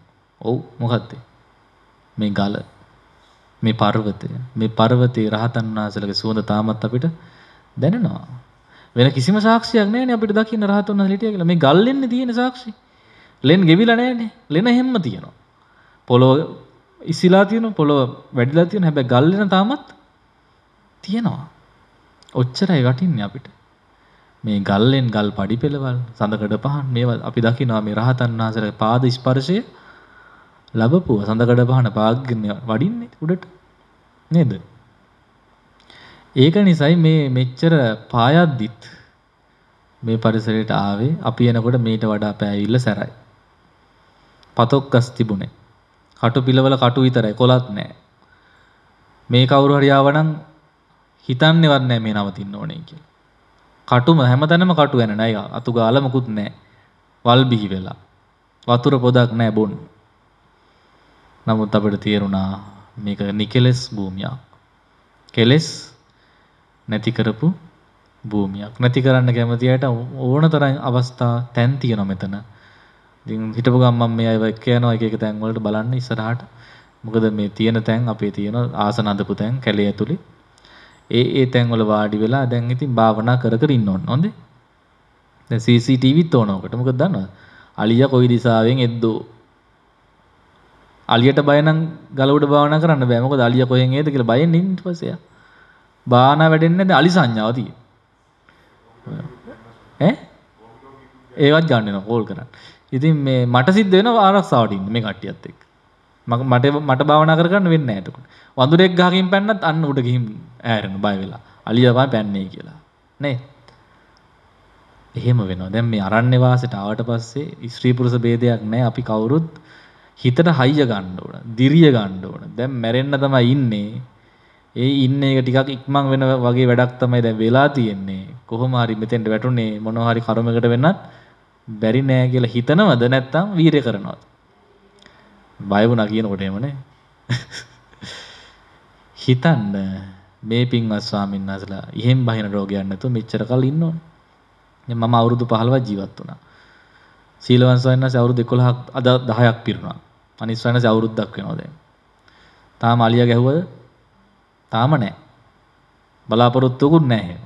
S1: ඔව් මොකද්ද? මේ ගල මේ පර්වතය. මේ පර්වතේ රහතන් වහන්සේලගේ සුවඳ තාමත් අපිට දැනෙනවා. වෙන කිසිම සාක්ෂියක් නැහැ අපිට දකින්න රහතන් වහන්සේලා හිටියා කියලා. මේ ගල් ලෙන්නේ තියෙන සාක්ෂි. ලෙන් ගෙවිලා නැහැනේ. ලෙන හැම්ම තියෙනවා. පොළොව ඉසිලා තියෙනවා, පොළොව වැඩිලා තියෙනවා. හැබැයි ගල් ලෙන තාමත් තියෙනවා. ඔච්චරයි වටින්නේ අපිට. මේ ගල්ලෙන් ගල් පඩි පෙළවල් සඳකඩ පහන් මේවා අපි දකිනවා මේ රහතන් වහන්සේගේ පාද ස්පර්ශය ලැබපුව සඳකඩ පහන පාගගෙන වඩින්නේ උඩට නේද? ඒක නිසයි මේ මෙච්චර පායද්දිත් මේ පරිසරයට ආවේ අපි එනකොට මීට වඩා පෑවිල්ල සැරයි. පතොක් ගස් තිබුණේ. කටු පිලවල කටු විතරයි කොලත් නැහැ. මේ කවුරු හරි ආවනම් හිතන්නේවත් නැහැ මේ නවතින්න ඕනේ කියලා. කටුම හැමතැනම කටු වෙන නෑ අතු ගාලා මොකුත් නැහැ. වල් බිහි වෙලා. වතුර පොදක් නැහැ බොන්නේ. නමුත් අපිට තේරුණා මේක නිකෙලස් භූමියක්. කෙලස් නැති කරපු භූමියක්. නැති කරන්න කැමති අයට ඕන තරම් අවස්ථා තැන් තියෙනවා මෙතන. ඉතින් හිටපු ගමන් මේ අය එක්ක යනවා එක එක තැන් වලට බලන්න ඉස්සරහට. මොකද මේ තියෙන තැන් අපේ තියෙන ආසන අඳපු තැන් කැලේ ඇතුලේ. ඒ ඒ තැන් වල වාඩි වෙලා දැන් ඉතින් භාවනා කර කර ඉන්න ඕන. හොඳේ. දැන් CCTV ත් ඕන ඔකට. මොකද දන්නවද? අලියා කොයි දිශාවෙන් එද්දෝ අලියට බය නම් ගල උඩ භාවනා කරන්න බෑ. මොකද අලිය කොහෙන් එයිද කියලා බයෙන් ඉන්න පස්සේ. භාවනා වැඩෙන්නේ නැද අලි සංඥාව තියෙන. ඈ? ඒවත් ගන්න වෙනවා කෝල් කරන්න. ඉතින් මේ මට සිද්ධ වෙනවා ආරක්ෂාවට ඉන්න මේ කට්ටියත් එක්ක. මට මට භාවනා කරගන්න වෙන්නේ නැහැ එතකොට. වඳුරෙක් ගහකින් පැන්නත් අන්න උඩ ගිහින් ඈරෙන බය වෙලා. අලියවා පැන්නේ කියලා. නේ? එහෙම වෙනවා. දැන් මේ අරණ්‍ය වාසයට ආවට පස්සේ ස්ත්‍රී පුරුෂ ભેදයක් නැහැ. අපි කවුරුත් හිතට හයිය ගන්න ඕන. දිරිය ගන්න ඕන. දැන් මැරෙන්න තමයි ඉන්නේ. ඒ ඉන්න එක ටිකක් ඉක්මන් වෙන වගේ වැඩක් තමයි දැන් වෙලා තියෙන්නේ. කොහොම හරි මෙතෙන්ට වැටුනේ මොනවා හරි කර්මයකට වෙන්නත් බැරි නෑ කියලා හිතනවද නැත්නම් වීරය කරනවද? බය වුණා කියනකොට එමනේ. හිතන්න මේ පින්වත් ස්වාමීන් වහන්සලා ඉහෙන් බහින රෝගයක් නැතුව මෙච්චර කල් ඉන්න ඕනේ. මම අවුරුදු 15 ජීවත් වුණා. සීලවන් ස්වාමීන් වහන්සේ අවුරුදු 11ක් අද 10ක් පිරුණා. අනිස් වෙනස අවුරුද්දක් වෙනවා දැන්. තාම අලියා ගැහුවද? තාම නැහැ. බලාපොරොත්තුකුත් නැහැ.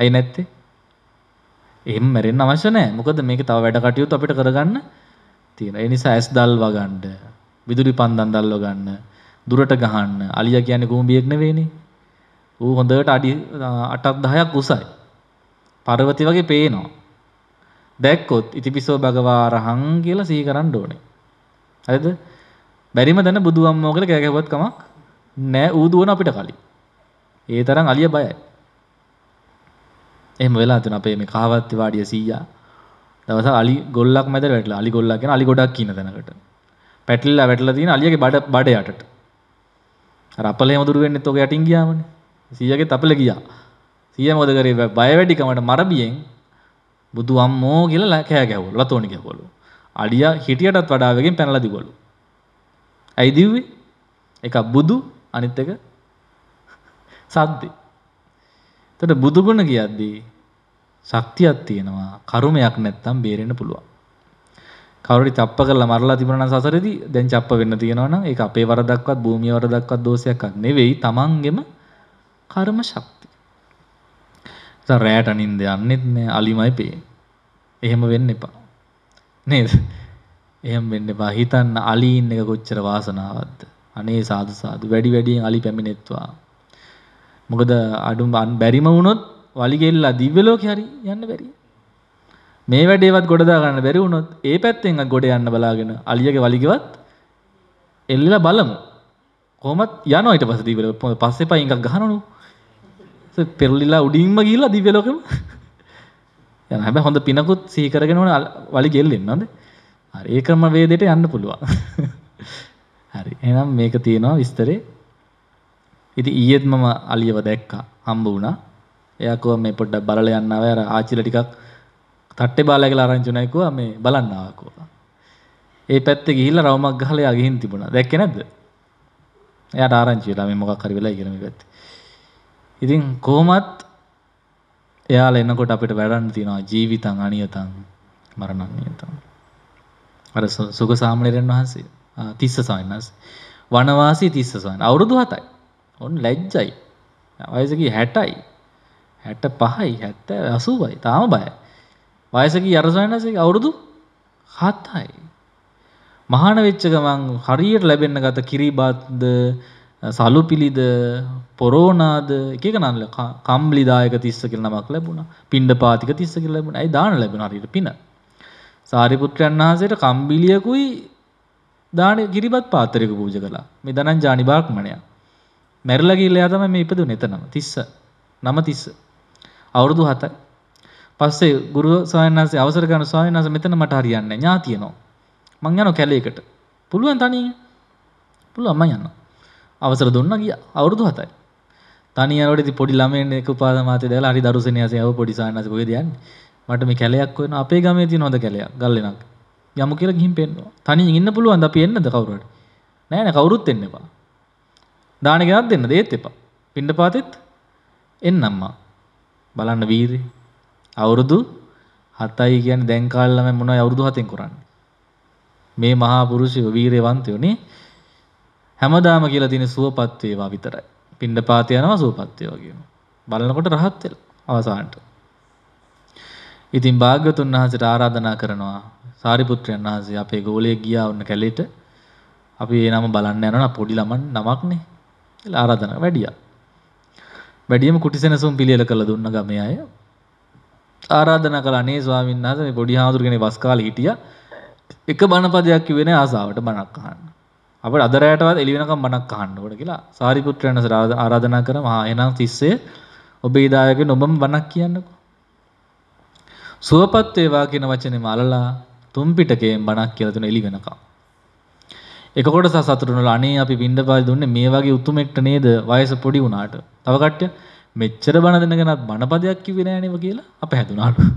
S1: ඇයි නැත්තේ? එහෙම මැරෙන්න අවශ්‍ය නැහැ. මොකද මේක තව වැඩ කටයුතු අපිට කරගන්න තියෙනවා. ඒ නිසා ඇස් දල්වා ගන්න, විදුලි පන්දම් දල්වා ගන්න, දුරට ගහන්න. අලියා කියන්නේ කුඹියෙක් නෙවෙයිනේ. ඌ හොඳට අඩි 8ක් 10ක් උසයි. පර්වතය වගේ පේනවා. දැක්කොත් ඉතිපිසෝ භගවා රහං කියලා සිහි කරන්න ඕනේ. හරිද? බැරිම දැන බුදු අම්මෝකට කෑ ගැහුවත් කමක් නෑ ඌ දුවන අපිට කලින්. ඒ තරම් අලිය බයයි. එහෙම වෙලා තියෙන අපේ මේ කහවත්ති වාඩිය 100 දවසක් අලි ගොල්ලක් මැද වැටලා අලි ගොල්ලක් කියන අලි ගොඩක් කියන තැනකට. පැටලිලා වැටලා තියෙන අලියගේ බඩ බඩ යටට. අර අපලේම දුර වෙන්නෙත් ඔක යටින් ගියාමනේ. 100ගෙත් අපල ගියා. 100 මොකද කරේ බය වැඩිකමට මරබියෙන් බුදු අම්මෝ කියලා කෑ ගැහුවලු. වතෝණි ගැහුවලු. අඩිය හිටියටත් වඩාවකින් පැනලදිගොලු. ඇයිදිව්වේ එක බුදු අනිත් එක සද්දි. එතකොට බුදුගුණ කියද්දී ශක්තියක් තියෙනවා කර්මයක් නැත්තම් බේරෙන්න පුළුවන්. කවුරුරි තප්ප කරලා මරලා තිබුණා නම් සසරේදී දැන් චප්ප වෙන්න තියෙනවා නම් ඒක අපේ වරදක්වත් භූමිය වරදක්වත් දෝෂයක්වත් නෙවෙයි තමන්ගෙම කර්ම ශක්තිය. ඒතර රැට නින්ද යන්නෙත් නෑ අලිමයි පේන්නේ. එහෙම වෙන්න එපා. නේද? එහෙම වෙන්න එපා. හිතන්න අලීන් එක කොච්චර වාසනාවක්ද. අනේ සාදු සාදු වැඩි වැඩියෙන් අලි පැමිණෙත්වා. මොකද අඩුම් බැරිම වුණොත් වලිගෙල්ලා දිව්‍ය ලෝකේ හරි යන්න බැරි. මේ වැඩේවත් ගොඩ දා ගන්න බැරි වුණොත් ඒ පැත්තෙන් ගොඩ යන්න බලාගෙන අලියගේ වලිගෙවත් එල්ලලා බලමු. කොහොමත් යනවා ඊට පස්සේ දිව්‍ය ලෝකෙ. පස්සේ පයින් එකක් ගහනවනේ. පෙරලිලා උඩින්ම ගිහිල්ලා දිව්‍ය ලෝකෙම යන හැබ හොඳ පිනකුත් සීකරගෙනවන වලි ගෙල්ලෙන්නද ඒකම වේදයට යන්න පුළුවන් හරි එනම් මේක තියෙනවා විස්තරේ ඉති ඊයෙත් මම අලියව දැක්කා හම්බ වුණා එයකෝ මේ පොඩ්ඩක් බලල යන්නාව අර ආචිල ටිකක් තට්ටේ බාලය කියලා ආරංචි වුණා එක්කුවා මේ බලන්නාවකෝ ඒ පැත්තේ ගිහිල්ලා රවුමක් ගහලා එයා ගිහින් තිබුණා දැක්කේ නැද්ද එයාට ආරංචි වෙලා මේ මොකක් හරි වෙලා ඉගෙන මේ පැත්තේ ඉතින් කොහොමත් එයාල එනකොට අපිට වැඩන්න තියෙනවා ජීවිතං අනියතං මරණං නියතං. අර සුග සාමණේරයන් වහන්සේ තිස්ස ස්වාමීන් වහන්සේ වනවාසී තිස්ස ස්වාමීන් අවුරුදු 7යි. ඔන්න ලැජ්ජයි. වයස කි 60යි. 65යි 70 80යි. තාම බයයි. වයස කි අර ස්වාමීන් වහන්සේ අවුරුදු 7යි. මහාන වෙච්ච ගමන් හරියට ලැබෙන්න ගත කිරිබත්ද සලු පිළිද පොරෝනාද එකක නල්ල කම්බලිදායක තිස්ස කියල නමක් ලැබුණ පින්ඩ පාතික තිස්ස කියල ලැබුණ අයි දාන ලැබෙන අරිට පින සාරිපුත්‍රයන් වහන්සේට කම්බිලියකුයි දාන ගිරිබත් පාතරක පූජ කලා මේ දනන් ජානිභාක් මනය මැරලගිල්ලයා තම මේ ඉපදු නෙතනම තිස්ස නම තිස්ස අවුරුදු හතයි පස්සේ ගුරු සවන්සේ අවසර ගන ස්වාවන්ස මෙතන මට හරියන්න ඥාතියනවා මං යන කැලේකට පුළුවන් තනී පුළුවම යන්න අවසර දුන්නා ගියා. අවුරුදු 7යි. තනියරවට ඉතින් පොඩි ළමයෙක් එක උපාද මාතේ දාලා හරි දරුසෙනියසේ ආව පොඩි සාන්නස කොහෙද යන්නේ? මට මේ කැලයක් වෙන අපේ ගමේ තියෙන හොඳ කැලයක් ගල්ලෙනක්. යමු කියලා ගිහින් පෙන්නවා. තනියෙන් ඉන්න පුළුවන්ද අපි එන්නද කවුරු හරි? නෑ නෑ කවුරුත් එන්න එපා. දාන ගෙනත් දෙන්න දෙයත් එපා. පින්නපාතෙත් එන්නම්මා. බලන්න වීරේ. අවුරුදු 7යි කියන්නේ දැන් කාලේ ළමයි මොනවයි අවුරුදු 7ෙන් කරන්නේ? මේ මහා පුරුෂය වීරයවන්තයෝ නේ. හැමදාම කියලා තියෙන සුවපත් වේවා විතරයි. පිණ්ඩපාත යනවා සුවපත් වේවා කියනවා. බලනකොට රහත් වෙලා අවසානට. ඉතින් භාග්‍යතුන් වහන්සේට ආරාධනා කරනවා සාරිපුත්‍රයන් වහන්සේ අපේ ගෝලයේ ගියා වුණ කැලේට. අපි ඒ නම බලන්න යනවා පොඩි ළමන් නමක්නේ. කියලා ආරාධනා වැඩියා. වැඩියම කුටිසෙනසුන් පිළියෙල කළ දුන්න ගමේ අය. ආරාධනා කළා නේ ස්වාමීන් වහන්සේ මේ පොඩි හාමුදුරුවනේ වස් කාලේ හිටියා. එක බණපදයක් කිව්වේ නෑ ආසාවට බණක් අහන්න. අපට අද රැයටවත් එළි වෙනකම් බණක් අහන්න ඕන කියලා සාරිපුත්‍රයන් වහන්සේ ආරාධනා කරා මහා එනම් තිස්සේ ඔබේ දායකයන් ඔබම බණක් කියන්නකෝ. සුවපත් වේවා කියන වචනේම අලලා තුම් පිටකයෙන් බණක් කියලා දෙන එළි වෙනකම්. එකකොට සතුටු වුණා අනේ අපි බින්දපාලි දුන්නේ මේ වගේ උතුමෙක්ට නේද වයස පොඩි වුණාට. තව කට්ටිය මෙච්චර බණ දෙනගෙනත් බණපදයක් කිව්වේ නෑනේ කියලා අප හැදුනාලු.